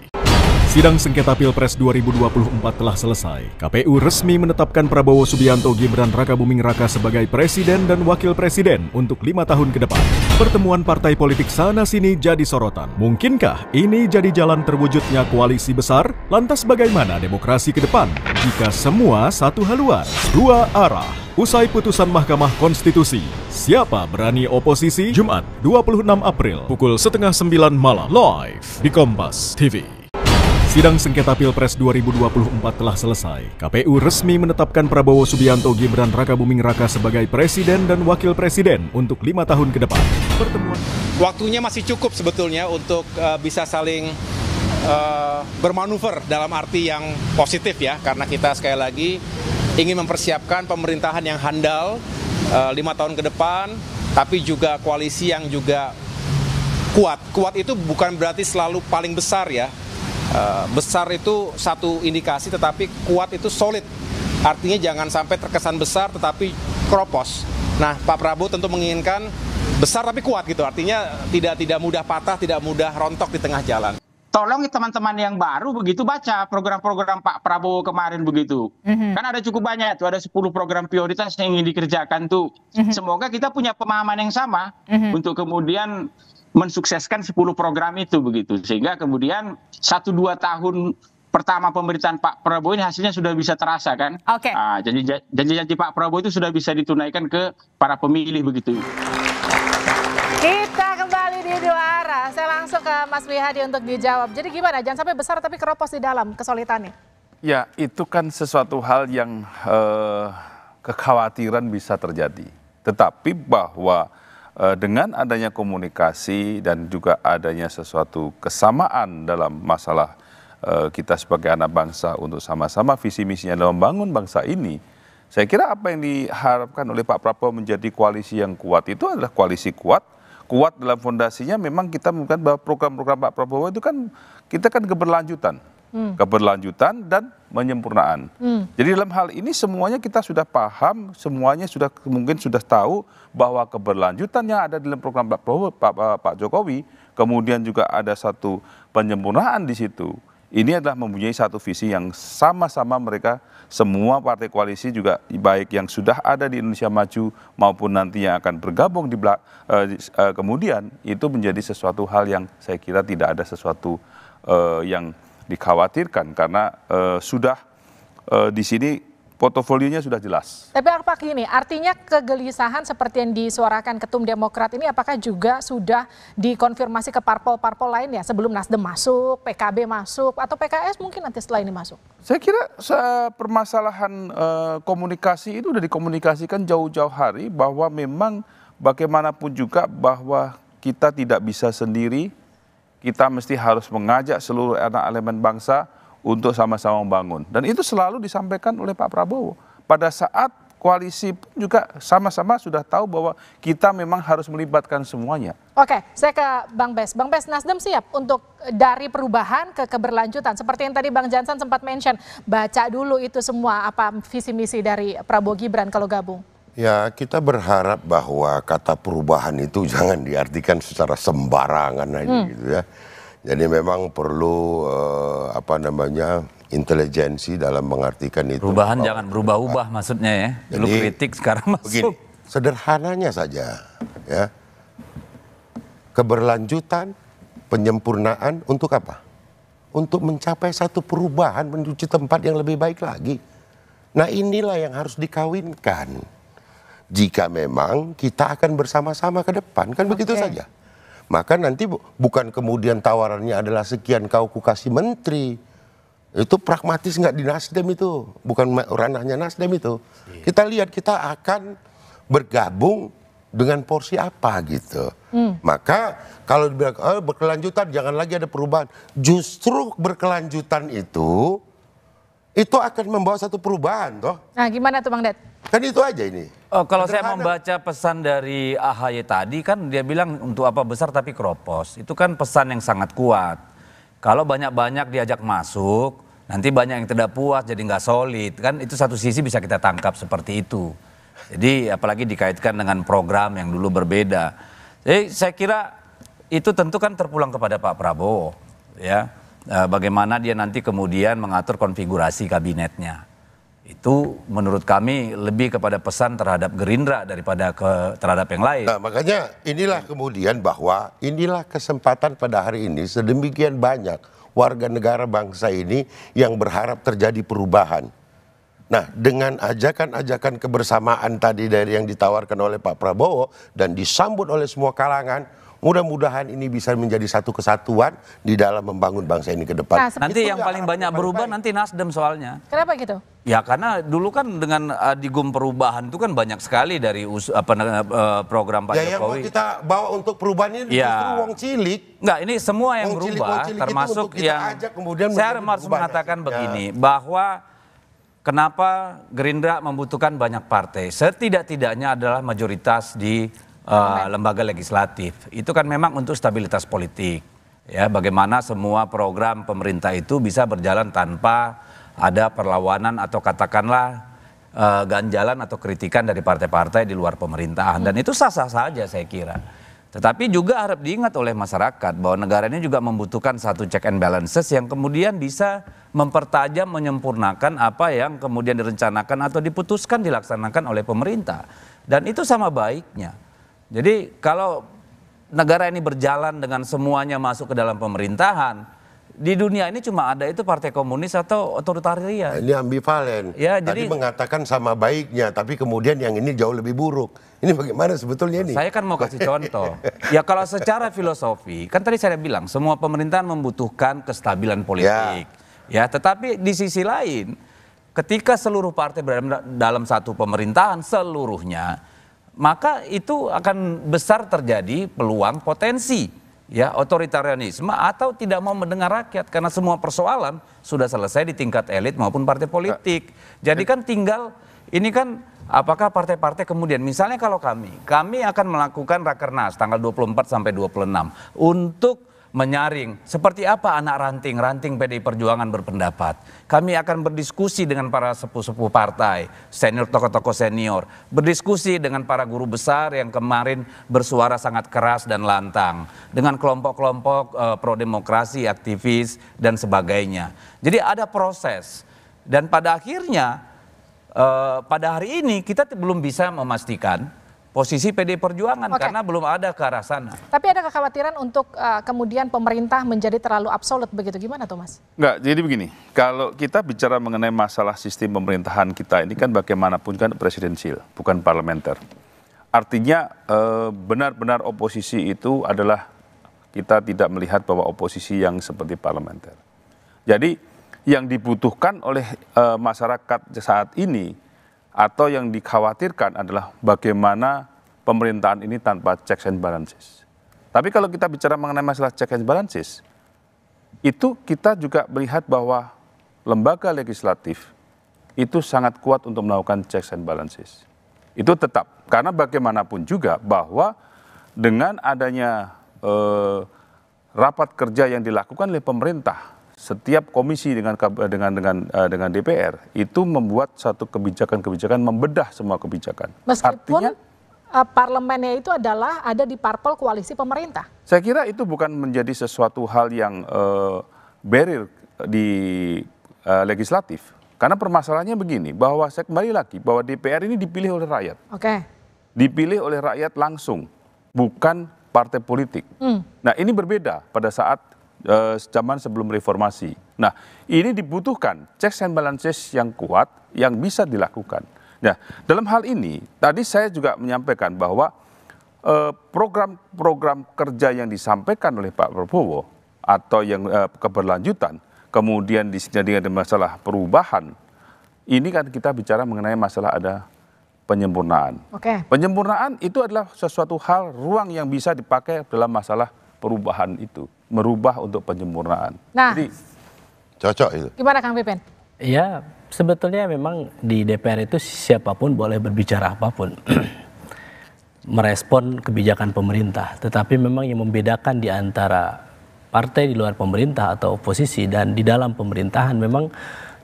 Sidang sengketa Pilpres 2024 telah selesai. KPU resmi menetapkan Prabowo Subianto Gibran Raka Buming Raka sebagai presiden dan wakil presiden untuk lima tahun ke depan. Pertemuan partai politik sana-sini jadi sorotan. Mungkinkah ini jadi jalan terwujudnya koalisi besar? Lantas bagaimana demokrasi ke depan jika semua satu haluan, dua arah? Usai putusan Mahkamah Konstitusi, siapa berani oposisi? Jumat 26 April pukul setengah sembilan malam live di Kompas TV. Sidang sengketa Pilpres 2024 telah selesai. KPU resmi menetapkan Prabowo Subianto Gibran Raka Buming Raka sebagai presiden dan wakil presiden untuk lima tahun ke depan. Pertemuan waktunya masih cukup sebetulnya untuk uh, bisa saling uh, bermanuver dalam arti yang positif ya, karena kita sekali lagi ingin mempersiapkan pemerintahan yang handal uh, lima tahun ke depan, tapi juga koalisi yang juga kuat. Kuat itu bukan berarti selalu paling besar ya, Eh, besar itu satu indikasi, tetapi kuat itu solid. Artinya jangan sampai terkesan besar tetapi kropos. Nah, Pak Prabowo tentu menginginkan besar tapi kuat gitu. Artinya tidak tidak mudah patah, tidak mudah rontok di tengah jalan. Tolong teman-teman yang baru begitu baca program-program Pak Prabowo kemarin begitu. Mm-hmm. Kan ada cukup banyak tuh, ada 10 program prioritas yang ingin dikerjakan tuh. Mm-hmm. Semoga kita punya pemahaman yang sama mm-hmm. untuk kemudian mensukseskan 10 program itu begitu sehingga kemudian satu dua tahun pertama pemerintahan Pak Prabowo ini hasilnya sudah bisa terasa kan? Oke. Okay. uh, janji-janji Pak Prabowo itu sudah bisa ditunaikan ke para pemilih begitu. Kita kembali di dua arah. Saya langsung ke Mas Wihadi untuk dijawab. Jadi gimana? Jangan sampai besar tapi keropos di dalam kesulitannya. Ya, itu kan sesuatu hal yang uh, kekhawatiran bisa terjadi. Tetapi bahwa Eh, dengan adanya komunikasi dan juga adanya sesuatu kesamaan dalam masalah eh, kita sebagai anak bangsa untuk sama-sama visi misinya dalam membangun bangsa ini. Saya kira apa yang diharapkan oleh Pak Prabowo menjadi koalisi yang kuat itu adalah koalisi kuat. Kuat dalam fondasinya memang kita bukan bahwa program-program Pak Prabowo itu kan kita kan keberlanjutan. Hmm. keberlanjutan dan penyempurnaan. Hmm. Jadi dalam hal ini semuanya kita sudah paham, semuanya sudah mungkin sudah tahu bahwa keberlanjutan yang ada dalam program Pak, Pak, eh, Pak Jokowi, kemudian juga ada satu penyempurnaan di situ. Ini adalah mempunyai satu visi yang sama-sama mereka semua partai koalisi juga baik yang sudah ada di Indonesia Maju maupun nanti yang akan bergabung di belak, eh, eh kemudian itu menjadi sesuatu hal yang saya kira tidak ada sesuatu eh, yang dikhawatirkan karena eh, sudah eh, di sini portofolionya sudah jelas. Tapi apa ini artinya kegelisahan seperti yang disuarakan ketum Demokrat ini apakah juga sudah dikonfirmasi ke parpol-parpol lain ya sebelum Nasdem masuk, PKB masuk atau PKS mungkin nanti setelah ini masuk? Saya kira permasalahan eh, komunikasi itu sudah dikomunikasikan jauh-jauh hari bahwa memang bagaimanapun juga bahwa kita tidak bisa sendiri kita mesti harus mengajak seluruh anak elemen bangsa untuk sama-sama membangun. Dan itu selalu disampaikan oleh Pak Prabowo. Pada saat koalisi pun juga sama-sama sudah tahu bahwa kita memang harus melibatkan semuanya. Oke, saya ke Bang Bes. Bang Bes, Nasdem siap untuk dari perubahan ke keberlanjutan. Seperti yang tadi Bang Jansan sempat mention, baca dulu itu semua apa visi misi dari Prabowo Gibran kalau gabung. Ya, kita berharap bahwa kata perubahan itu jangan diartikan secara sembarangan aja hmm. gitu ya. Jadi memang perlu uh, apa namanya intelijensi dalam mengartikan itu. Perubahan jangan berubah-ubah maksudnya ya. Jadi, Dulu kritik sekarang masuk. Begini, sederhananya saja ya. Keberlanjutan, penyempurnaan untuk apa? Untuk mencapai satu perubahan menuju tempat yang lebih baik lagi. Nah, inilah yang harus dikawinkan jika memang kita akan bersama-sama ke depan kan okay. begitu saja. Maka nanti bu, bukan kemudian tawarannya adalah sekian kau ku kasih menteri. Itu pragmatis nggak di Nasdem itu, bukan ranahnya Nasdem itu. Yeah. Kita lihat kita akan bergabung dengan porsi apa gitu. Hmm. Maka kalau dibilang oh, berkelanjutan jangan lagi ada perubahan. Justru berkelanjutan itu itu akan membawa satu perubahan toh. Nah, gimana tuh Bang Det? Kan itu aja ini. Oh, kalau Terhadap. saya membaca pesan dari AHY tadi kan dia bilang untuk apa besar tapi keropos. Itu kan pesan yang sangat kuat. Kalau banyak-banyak diajak masuk, nanti banyak yang tidak puas jadi nggak solid. Kan itu satu sisi bisa kita tangkap seperti itu. Jadi apalagi dikaitkan dengan program yang dulu berbeda. Jadi saya kira itu tentu kan terpulang kepada Pak Prabowo. ya eh, Bagaimana dia nanti kemudian mengatur konfigurasi kabinetnya itu menurut kami lebih kepada pesan terhadap Gerindra daripada ke terhadap yang lain. Nah, makanya inilah kemudian bahwa inilah kesempatan pada hari ini sedemikian banyak warga negara bangsa ini yang berharap terjadi perubahan. Nah, dengan ajakan-ajakan kebersamaan tadi dari yang ditawarkan oleh Pak Prabowo dan disambut oleh semua kalangan, Mudah-mudahan ini bisa menjadi satu kesatuan di dalam membangun bangsa ini ke depan. Nah, nanti yang paling banyak berubah baik. nanti Nasdem soalnya. Kenapa gitu? Ya karena dulu kan dengan eh, digum perubahan itu kan banyak sekali dari us, apa, uh, program Pak ya, Jokowi. Yang kita bawa untuk perubahan ini ya. justru wong cilik. Enggak, ini semua yang wong berubah cilik, cilik termasuk kita yang ajak kemudian saya harus mengatakan ya. begini bahwa kenapa Gerindra membutuhkan banyak partai? Setidak-tidaknya adalah mayoritas di uh, lembaga legislatif. Itu kan memang untuk stabilitas politik. Ya, bagaimana semua program pemerintah itu bisa berjalan tanpa ada perlawanan atau katakanlah uh, ganjalan atau kritikan dari partai-partai di luar pemerintahan dan itu sah-sah saja saya kira. Tetapi juga harap diingat oleh masyarakat bahwa negara ini juga membutuhkan satu check and balances yang kemudian bisa mempertajam menyempurnakan apa yang kemudian direncanakan atau diputuskan dilaksanakan oleh pemerintah. Dan itu sama baiknya. Jadi kalau negara ini berjalan dengan semuanya masuk ke dalam pemerintahan, di dunia ini cuma ada itu partai komunis atau otoritarian. Ini ambivalen. Ya, Tadi jadi mengatakan sama baiknya, tapi kemudian yang ini jauh lebih buruk. Ini bagaimana sebetulnya ini? Saya kan mau kasih contoh. ya kalau secara filosofi, kan tadi saya bilang semua pemerintahan membutuhkan kestabilan ya. politik. Ya, ya tetapi di sisi lain, ketika seluruh partai berada dalam satu pemerintahan seluruhnya, maka itu akan besar terjadi peluang potensi ya otoritarianisme atau tidak mau mendengar rakyat karena semua persoalan sudah selesai di tingkat elit maupun partai politik. Jadi kan tinggal ini kan apakah partai-partai kemudian misalnya kalau kami, kami akan melakukan rakernas tanggal 24 sampai 26 untuk menyaring seperti apa anak ranting-ranting PDI Perjuangan berpendapat. Kami akan berdiskusi dengan para sepuh-sepuh partai, senior tokoh-tokoh senior, berdiskusi dengan para guru besar yang kemarin bersuara sangat keras dan lantang, dengan kelompok-kelompok e, eh, pro demokrasi, aktivis dan sebagainya. Jadi ada proses dan pada akhirnya e, pada hari ini kita belum bisa memastikan posisi PD Perjuangan okay. karena belum ada ke arah sana. Tapi ada kekhawatiran untuk uh, kemudian pemerintah menjadi terlalu absolut begitu gimana tuh Mas? Enggak, jadi begini, kalau kita bicara mengenai masalah sistem pemerintahan kita ini kan bagaimanapun kan presidensil, bukan parlementer. Artinya eh, benar-benar uh, oposisi itu adalah kita tidak melihat bahwa oposisi yang seperti parlementer. Jadi yang dibutuhkan oleh uh, masyarakat saat ini atau yang dikhawatirkan adalah bagaimana pemerintahan ini tanpa checks and balances. Tapi kalau kita bicara mengenai masalah checks and balances, itu kita juga melihat bahwa lembaga legislatif itu sangat kuat untuk melakukan checks and balances. Itu tetap, karena bagaimanapun juga bahwa dengan adanya eh, rapat kerja yang dilakukan oleh pemerintah setiap komisi dengan dengan dengan eh, dengan DPR itu membuat satu kebijakan-kebijakan membedah semua kebijakan. Meskipun Artinya, eh, parlemennya itu adalah ada di parpol koalisi pemerintah. Saya kira itu bukan menjadi sesuatu hal yang uh, barrier di uh, legislatif. Karena permasalahannya begini, bahwa saya kembali lagi bahwa DPR ini dipilih oleh rakyat. Oke. Okay. Dipilih oleh rakyat langsung, bukan partai politik. Hmm. Nah, ini berbeda pada saat uh, zaman sebelum reformasi. Nah, ini dibutuhkan checks and balances yang kuat yang bisa dilakukan. Nah, dalam hal ini tadi saya juga menyampaikan bahwa eh, program-program uh, kerja yang disampaikan oleh Pak Prabowo atau yang uh, keberlanjutan kemudian di sini ada masalah perubahan. Ini kan kita bicara mengenai masalah ada penyempurnaan. Okay. Penyempurnaan itu adalah sesuatu hal ruang yang bisa dipakai dalam masalah perubahan itu, merubah untuk penyempurnaan. Nah, Jadi, cocok itu. Gimana Kang Pipin? iya sebetulnya memang di DPR itu siapapun boleh berbicara apapun. merespon kebijakan pemerintah, tetapi memang yang membedakan di antara partai di luar pemerintah atau oposisi dan di dalam pemerintahan memang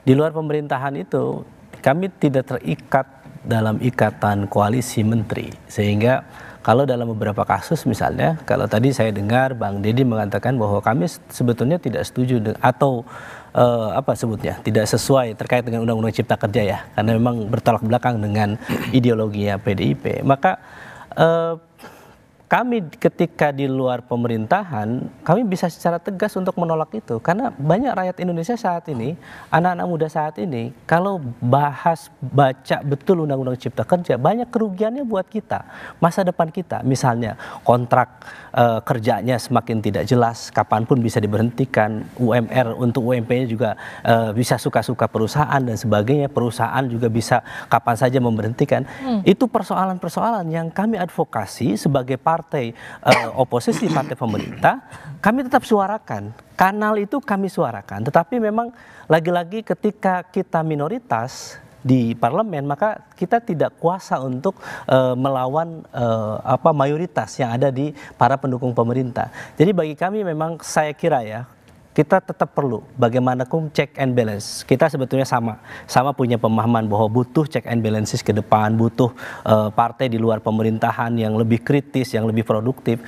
di luar pemerintahan itu kami tidak terikat dalam ikatan koalisi menteri sehingga kalau dalam beberapa kasus misalnya kalau tadi saya dengar Bang Deddy mengatakan bahwa kami sebetulnya tidak setuju atau uh, apa sebutnya tidak sesuai terkait dengan Undang-Undang Cipta Kerja ya karena memang bertolak belakang dengan ideologinya PDIP maka uh, kami ketika di luar pemerintahan kami bisa secara tegas untuk menolak itu karena banyak rakyat Indonesia saat ini anak-anak muda saat ini kalau bahas baca betul undang-undang cipta kerja banyak kerugiannya buat kita masa depan kita misalnya kontrak uh, kerjanya semakin tidak jelas, kapanpun bisa diberhentikan, UMR untuk UMP-nya juga uh, bisa suka-suka perusahaan dan sebagainya, perusahaan juga bisa kapan saja memberhentikan. Hmm. Itu persoalan-persoalan yang kami advokasi sebagai partai uh, oposisi, partai pemerintah, kami tetap suarakan. Kanal itu kami suarakan, tetapi memang lagi-lagi ketika kita minoritas di parlemen maka kita tidak kuasa untuk uh, melawan uh, apa mayoritas yang ada di para pendukung pemerintah. Jadi bagi kami memang saya kira ya kita tetap perlu bagaimanapun check and balance. Kita sebetulnya sama, sama punya pemahaman bahwa butuh check and balances ke depan, butuh uh, partai di luar pemerintahan yang lebih kritis, yang lebih produktif.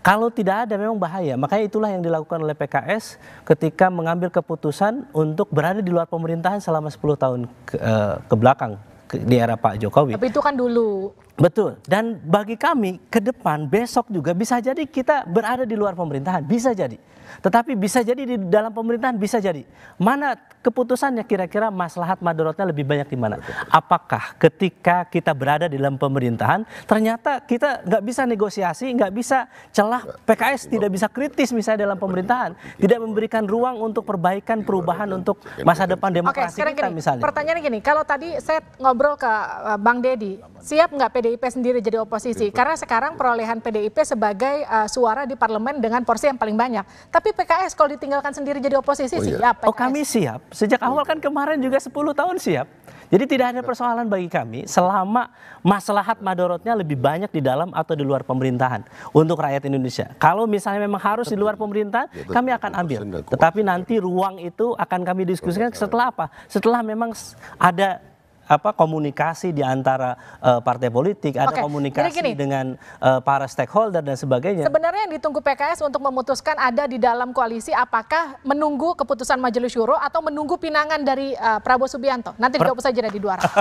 Kalau tidak ada memang bahaya, makanya itulah yang dilakukan oleh PKS ketika mengambil keputusan untuk berada di luar pemerintahan selama 10 tahun ke, eh, ke belakang di era Pak Jokowi. Tapi itu kan dulu. Betul. Dan bagi kami ke depan besok juga bisa jadi kita berada di luar pemerintahan, bisa jadi. Tetapi bisa jadi di dalam pemerintahan bisa jadi. Mana keputusannya kira-kira maslahat madorotnya lebih banyak di mana? Apakah ketika kita berada di dalam pemerintahan ternyata kita nggak bisa negosiasi, nggak bisa celah PKS tidak bisa kritis misalnya dalam pemerintahan, tidak memberikan ruang untuk perbaikan perubahan untuk masa depan demokrasi Oke, kita gini, misalnya. Pertanyaannya gini, kalau tadi saya ngobrol ke eh, Bang Deddy. Siap nggak PDIP sendiri jadi oposisi? Karena sekarang perolehan PDIP sebagai uh, suara di parlemen dengan porsi yang paling banyak. Tapi PKS kalau ditinggalkan sendiri jadi oposisi oh, siap. Iya. Oh kami siap. Sejak awal iya. kan kemarin juga 10 tahun siap. Jadi tidak ada iya. persoalan bagi kami selama maslahat madorotnya lebih banyak di dalam atau di luar pemerintahan untuk rakyat Indonesia. Kalau misalnya memang harus di luar pemerintahan, ya, kami akan ambil. Tetapi nanti ruang itu akan kami diskusikan setelah apa? Setelah memang ada apa komunikasi di antara uh, partai politik, ada komunikasi gini, dengan uh, para stakeholder dan sebagainya. Sebenarnya yang ditunggu PKS untuk memutuskan ada di dalam koalisi apakah menunggu keputusan Majelis Syuro atau menunggu pinangan dari uh, Prabowo Subianto. Nanti dijawab saja di dua orang.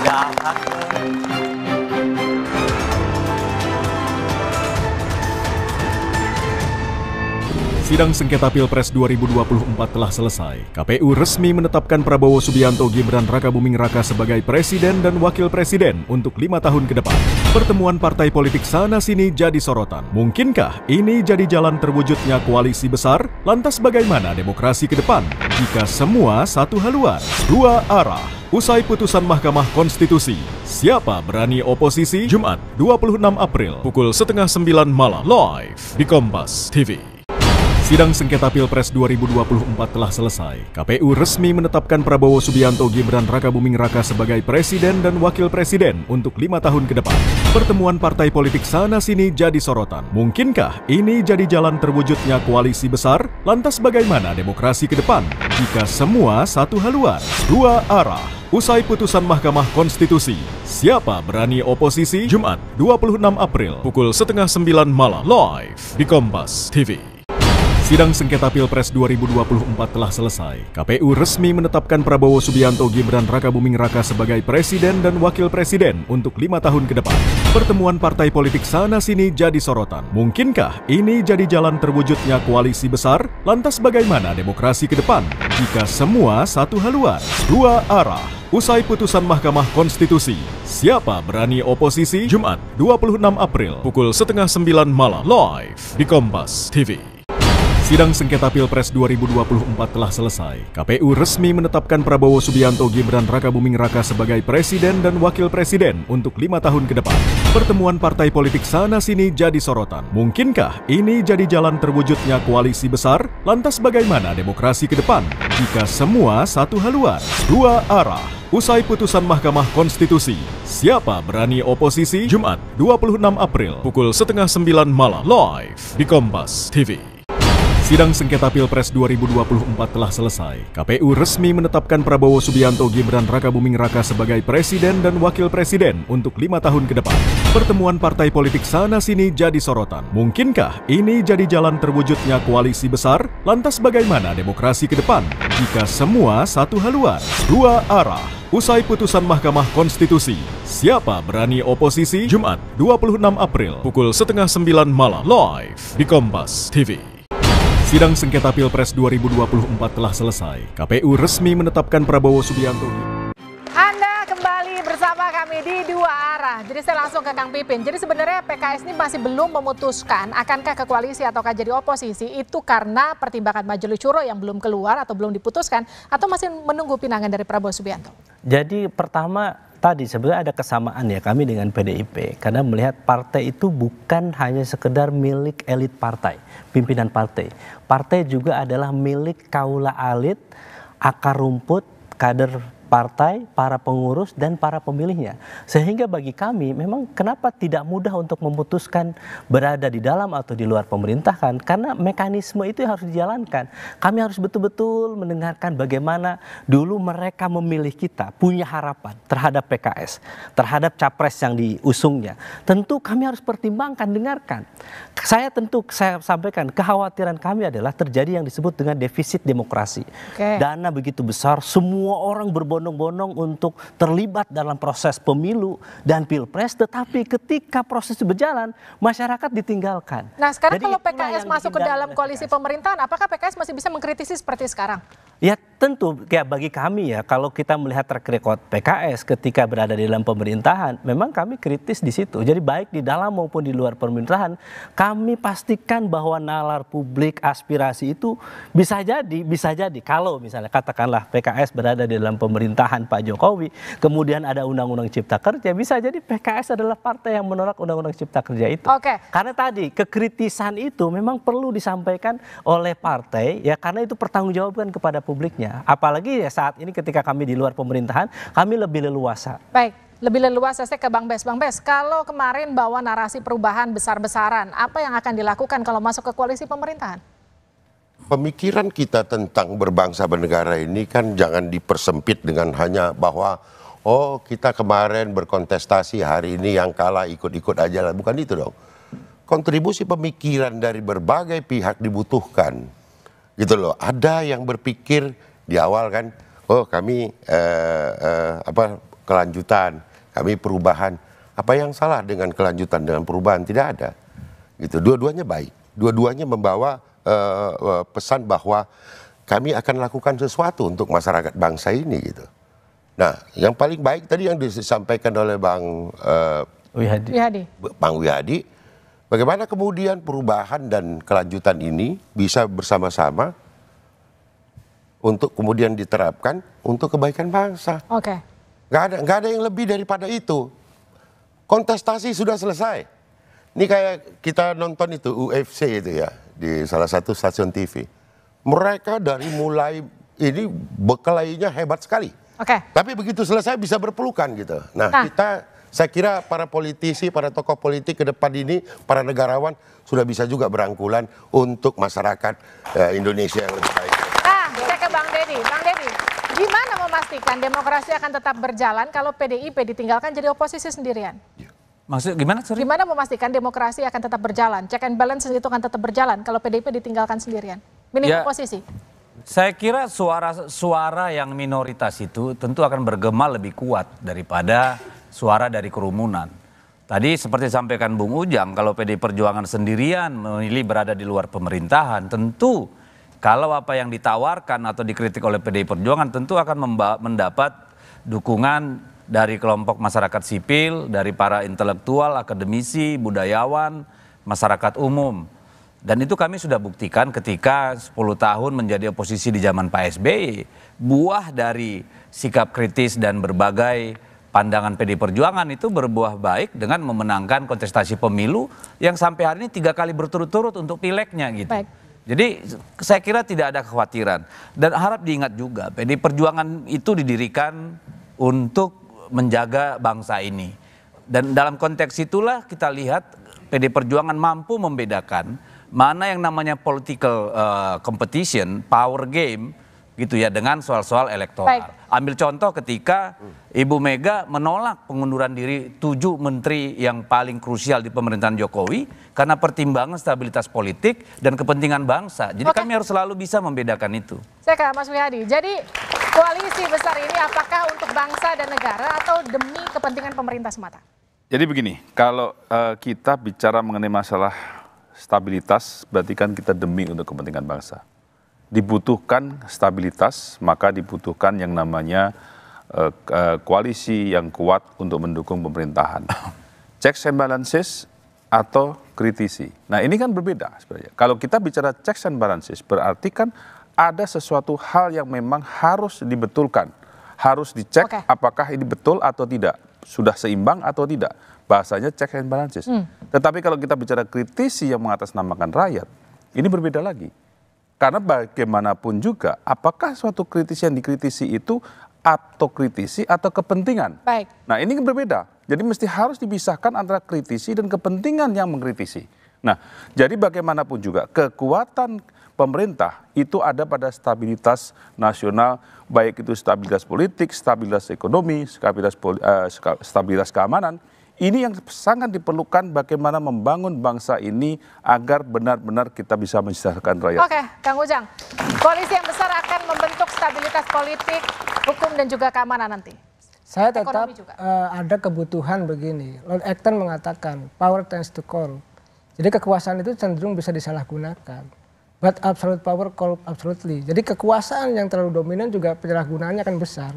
Ya, Sidang sengketa Pilpres 2024 telah selesai. KPU resmi menetapkan Prabowo Subianto Gibran Raka Buming Raka sebagai presiden dan wakil presiden untuk lima tahun ke depan. Pertemuan partai politik sana-sini jadi sorotan. Mungkinkah ini jadi jalan terwujudnya koalisi besar? Lantas bagaimana demokrasi ke depan jika semua satu haluan, dua arah? Usai putusan Mahkamah Konstitusi, siapa berani oposisi? Jumat 26 April pukul setengah sembilan malam live di Kompas TV. Sidang sengketa Pilpres 2024 telah selesai. KPU resmi menetapkan Prabowo Subianto Gibran Raka Buming Raka sebagai presiden dan wakil presiden untuk lima tahun ke depan. Pertemuan partai politik sana-sini jadi sorotan. Mungkinkah ini jadi jalan terwujudnya koalisi besar? Lantas bagaimana demokrasi ke depan jika semua satu haluan, dua arah? Usai putusan Mahkamah Konstitusi, siapa berani oposisi? Jumat 26 April pukul setengah sembilan malam live di Kompas TV. Sidang sengketa Pilpres 2024 telah selesai. KPU resmi menetapkan Prabowo Subianto Gibran Raka Buming Raka sebagai presiden dan wakil presiden untuk lima tahun ke depan. Pertemuan partai politik sana-sini jadi sorotan. Mungkinkah ini jadi jalan terwujudnya koalisi besar? Lantas bagaimana demokrasi ke depan jika semua satu haluan, dua arah? Usai putusan Mahkamah Konstitusi, siapa berani oposisi? Jumat 26 April pukul setengah sembilan malam live di Kompas TV. Sidang sengketa Pilpres 2024 telah selesai. KPU resmi menetapkan Prabowo Subianto Gibran Raka Buming Raka sebagai presiden dan wakil presiden untuk lima tahun ke depan. Pertemuan partai politik sana-sini jadi sorotan. Mungkinkah ini jadi jalan terwujudnya koalisi besar? Lantas bagaimana demokrasi ke depan jika semua satu haluan, dua arah? Usai putusan Mahkamah Konstitusi, siapa berani oposisi? Jumat 26 April pukul setengah sembilan malam live di Kompas TV. Sidang sengketa Pilpres 2024 telah selesai. KPU resmi menetapkan Prabowo Subianto Gibran Raka Buming Raka sebagai presiden dan wakil presiden untuk lima tahun ke depan. Pertemuan partai politik sana-sini jadi sorotan. Mungkinkah ini jadi jalan terwujudnya koalisi besar? Lantas bagaimana demokrasi ke depan jika semua satu haluan, dua arah? Usai putusan Mahkamah Konstitusi, siapa berani oposisi? Jumat 26 April pukul setengah sembilan malam live di Kompas TV. Sidang sengketa Pilpres 2024 telah selesai. KPU resmi menetapkan Prabowo Subianto. Anda kembali bersama kami di dua arah. Jadi saya langsung ke Kang Pipin. Jadi sebenarnya PKS ini masih belum memutuskan akankah ke koalisi ataukah jadi oposisi. Itu karena pertimbangan majelis Syuro yang belum keluar atau belum diputuskan atau masih menunggu pinangan dari Prabowo Subianto. Jadi pertama tadi sebenarnya ada kesamaan ya kami dengan PDIP karena melihat partai itu bukan hanya sekedar milik elit partai, pimpinan partai. Partai juga adalah milik kaula elit akar rumput, kader partai, para pengurus, dan para pemilihnya. Sehingga bagi kami memang kenapa tidak mudah untuk memutuskan berada di dalam atau di luar pemerintahan. Karena mekanisme itu harus dijalankan. Kami harus betul-betul mendengarkan bagaimana dulu mereka memilih kita, punya harapan terhadap PKS, terhadap capres yang diusungnya. Tentu kami harus pertimbangkan, dengarkan. Saya tentu saya sampaikan kekhawatiran kami adalah terjadi yang disebut dengan defisit demokrasi. Okay. Dana begitu besar, semua orang berbondong berbondong-bondong untuk terlibat dalam proses pemilu dan pilpres, tetapi ketika proses berjalan masyarakat ditinggalkan. Nah sekarang Jadi kalau PKS masuk ke dalam koalisi PKS. pemerintahan, apakah PKS masih bisa mengkritisi seperti sekarang? Ya tentu ya bagi kami ya kalau kita melihat track record PKS ketika berada di dalam pemerintahan memang kami kritis di situ. Jadi baik di dalam maupun di luar pemerintahan kami pastikan bahwa nalar publik aspirasi itu bisa jadi bisa jadi kalau misalnya katakanlah PKS berada di dalam pemerintahan Pak Jokowi kemudian ada undang-undang cipta kerja bisa jadi PKS adalah partai yang menolak undang-undang cipta kerja itu. Oke. Okay. Karena tadi kekritisan itu memang perlu disampaikan oleh partai ya karena itu pertanggungjawaban kepada publiknya. Apalagi ya saat ini ketika kami di luar pemerintahan, kami lebih leluasa. Baik, lebih leluasa saya ke Bang Bes. Bang Bes, kalau kemarin bawa narasi perubahan besar-besaran, apa yang akan dilakukan kalau masuk ke koalisi pemerintahan? Pemikiran kita tentang berbangsa bernegara ini kan jangan dipersempit dengan hanya bahwa oh kita kemarin berkontestasi hari ini yang kalah ikut-ikut aja lah. Bukan itu dong. Kontribusi pemikiran dari berbagai pihak dibutuhkan gitu loh. Ada yang berpikir di awal kan, oh kami eh, eh, apa kelanjutan, kami perubahan. Apa yang salah dengan kelanjutan dengan perubahan? Tidak ada. Gitu. Dua-duanya baik. Dua-duanya membawa eh, eh pesan bahwa kami akan lakukan sesuatu untuk masyarakat bangsa ini gitu. Nah, yang paling baik tadi yang disampaikan oleh Bang eh, Wihadi. Bang Wihadi Bagaimana kemudian perubahan dan kelanjutan ini bisa bersama-sama untuk kemudian diterapkan untuk kebaikan bangsa. Oke. Okay. Gak ada gak ada yang lebih daripada itu. Kontestasi sudah selesai. Ini kayak kita nonton itu UFC itu ya di salah satu stasiun TV. Mereka dari mulai ini bekelainya hebat sekali. Oke. Okay. Tapi begitu selesai bisa berpelukan gitu. Nah, nah. kita saya kira para politisi, para tokoh politik ke depan ini, para negarawan sudah bisa juga berangkulan untuk masyarakat eh, Indonesia yang lebih baik. Ah, saya ke Bang Deddy. Bang Deddy, gimana memastikan demokrasi akan tetap berjalan kalau PDIP ditinggalkan jadi oposisi sendirian? Ya. Maksud gimana? Sorry. Gimana memastikan demokrasi akan tetap berjalan? Check and balance itu akan tetap berjalan kalau PDIP ditinggalkan sendirian. Minim ya, posisi. Saya kira suara suara yang minoritas itu tentu akan bergema lebih kuat daripada suara dari kerumunan. Tadi seperti sampaikan Bung Ujang, kalau PD Perjuangan sendirian memilih berada di luar pemerintahan, tentu kalau apa yang ditawarkan atau dikritik oleh PD Perjuangan tentu akan mendapat dukungan dari kelompok masyarakat sipil, dari para intelektual, akademisi, budayawan, masyarakat umum. Dan itu kami sudah buktikan ketika 10 tahun menjadi oposisi di zaman Pak SBY. Buah dari sikap kritis dan berbagai pandangan PD Perjuangan itu berbuah baik dengan memenangkan kontestasi pemilu yang sampai hari ini tiga kali berturut-turut untuk pileknya gitu. Baik. Jadi saya kira tidak ada kekhawatiran dan harap diingat juga PD Perjuangan itu didirikan untuk menjaga bangsa ini. Dan dalam konteks itulah kita lihat PD Perjuangan mampu membedakan mana yang namanya political uh, competition, power game gitu ya dengan soal-soal elektoral. Baik. Ambil contoh ketika Ibu Mega menolak pengunduran diri tujuh menteri yang paling krusial di pemerintahan Jokowi karena pertimbangan stabilitas politik dan kepentingan bangsa. Jadi Oke. kami harus selalu bisa membedakan itu. Saya ke Mas Wihadi. Jadi koalisi besar ini apakah untuk bangsa dan negara atau demi kepentingan pemerintah semata? Jadi begini, kalau uh, kita bicara mengenai masalah stabilitas, berarti kan kita demi untuk kepentingan bangsa dibutuhkan stabilitas, maka dibutuhkan yang namanya uh, koalisi yang kuat untuk mendukung pemerintahan. Check and balances atau kritisi. Nah ini kan berbeda sebenarnya. Kalau kita bicara check and balances berarti kan ada sesuatu hal yang memang harus dibetulkan. Harus dicek okay. apakah ini betul atau tidak. Sudah seimbang atau tidak. Bahasanya check and balances. Hmm. Tetapi kalau kita bicara kritisi yang mengatasnamakan rakyat, ini berbeda lagi karena bagaimanapun juga, apakah suatu kritisi yang dikritisi itu atau kritisi atau kepentingan? Baik. Nah ini kan berbeda. Jadi mesti harus dipisahkan antara kritisi dan kepentingan yang mengkritisi. Nah, jadi bagaimanapun juga kekuatan pemerintah itu ada pada stabilitas nasional, baik itu stabilitas politik, stabilitas ekonomi, stabilitas, uh, stabilitas keamanan, ini yang sangat diperlukan bagaimana membangun bangsa ini agar benar-benar kita bisa mensejahterakan rakyat. Oke, Kang Ujang. Koalisi yang besar akan membentuk stabilitas politik, hukum dan juga keamanan nanti. Saya tetap uh, ada kebutuhan begini. Lord Acton mengatakan power tends to call. Jadi kekuasaan itu cenderung bisa disalahgunakan. But absolute power call absolutely. Jadi kekuasaan yang terlalu dominan juga penyalahgunaannya akan besar.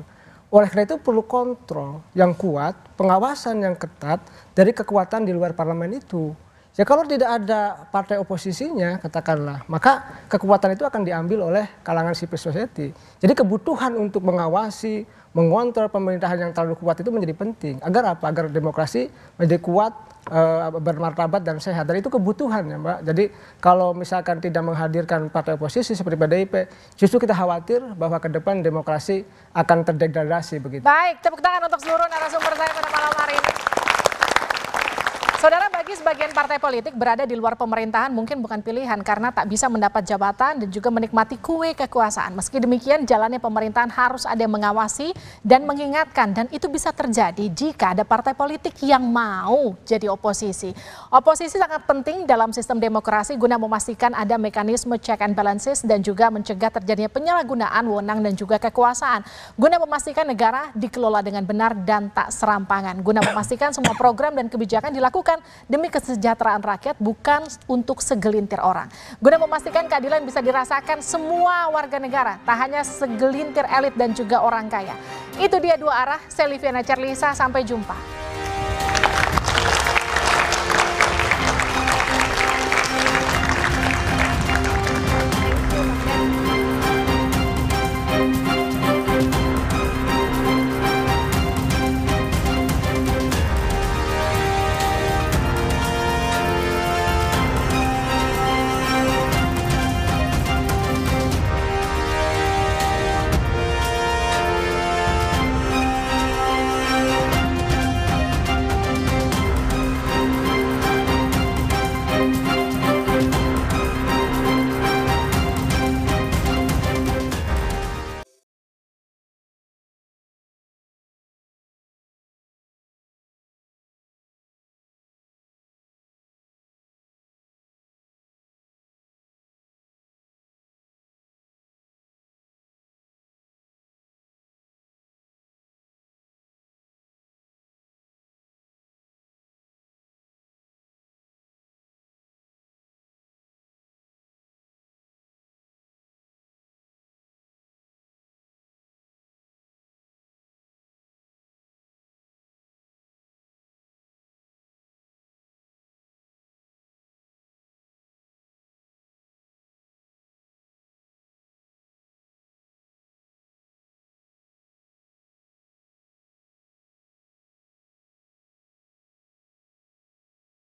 Oleh karena itu perlu kontrol yang kuat, pengawasan yang ketat dari kekuatan di luar parlemen itu. Ya kalau tidak ada partai oposisinya, katakanlah, maka kekuatan itu akan diambil oleh kalangan civil society. Jadi kebutuhan untuk mengawasi, mengontrol pemerintahan yang terlalu kuat itu menjadi penting. Agar apa? Agar demokrasi menjadi kuat, e, bermartabat dan sehat. Dan itu kebutuhan ya Mbak. Jadi kalau misalkan tidak menghadirkan partai oposisi seperti PDIP, justru kita khawatir bahwa ke depan demokrasi akan terdegradasi begitu. Baik, tepuk tangan untuk seluruh narasumber saya pada malam hari ini. Saudara bagi sebagian partai politik berada di luar pemerintahan mungkin bukan pilihan karena tak bisa mendapat jabatan dan juga menikmati kue kekuasaan. Meski demikian jalannya pemerintahan harus ada yang mengawasi dan mengingatkan dan itu bisa terjadi jika ada partai politik yang mau jadi oposisi. Oposisi sangat penting dalam sistem demokrasi guna memastikan ada mekanisme check and balances dan juga mencegah terjadinya penyalahgunaan wewenang dan juga kekuasaan guna memastikan negara dikelola dengan benar dan tak serampangan guna memastikan semua program dan kebijakan dilakukan dilakukan demi kesejahteraan rakyat bukan untuk segelintir orang. Guna memastikan keadilan bisa dirasakan semua warga negara, tak hanya segelintir elit dan juga orang kaya. Itu dia dua arah, saya Liviana Cerlisa, sampai jumpa.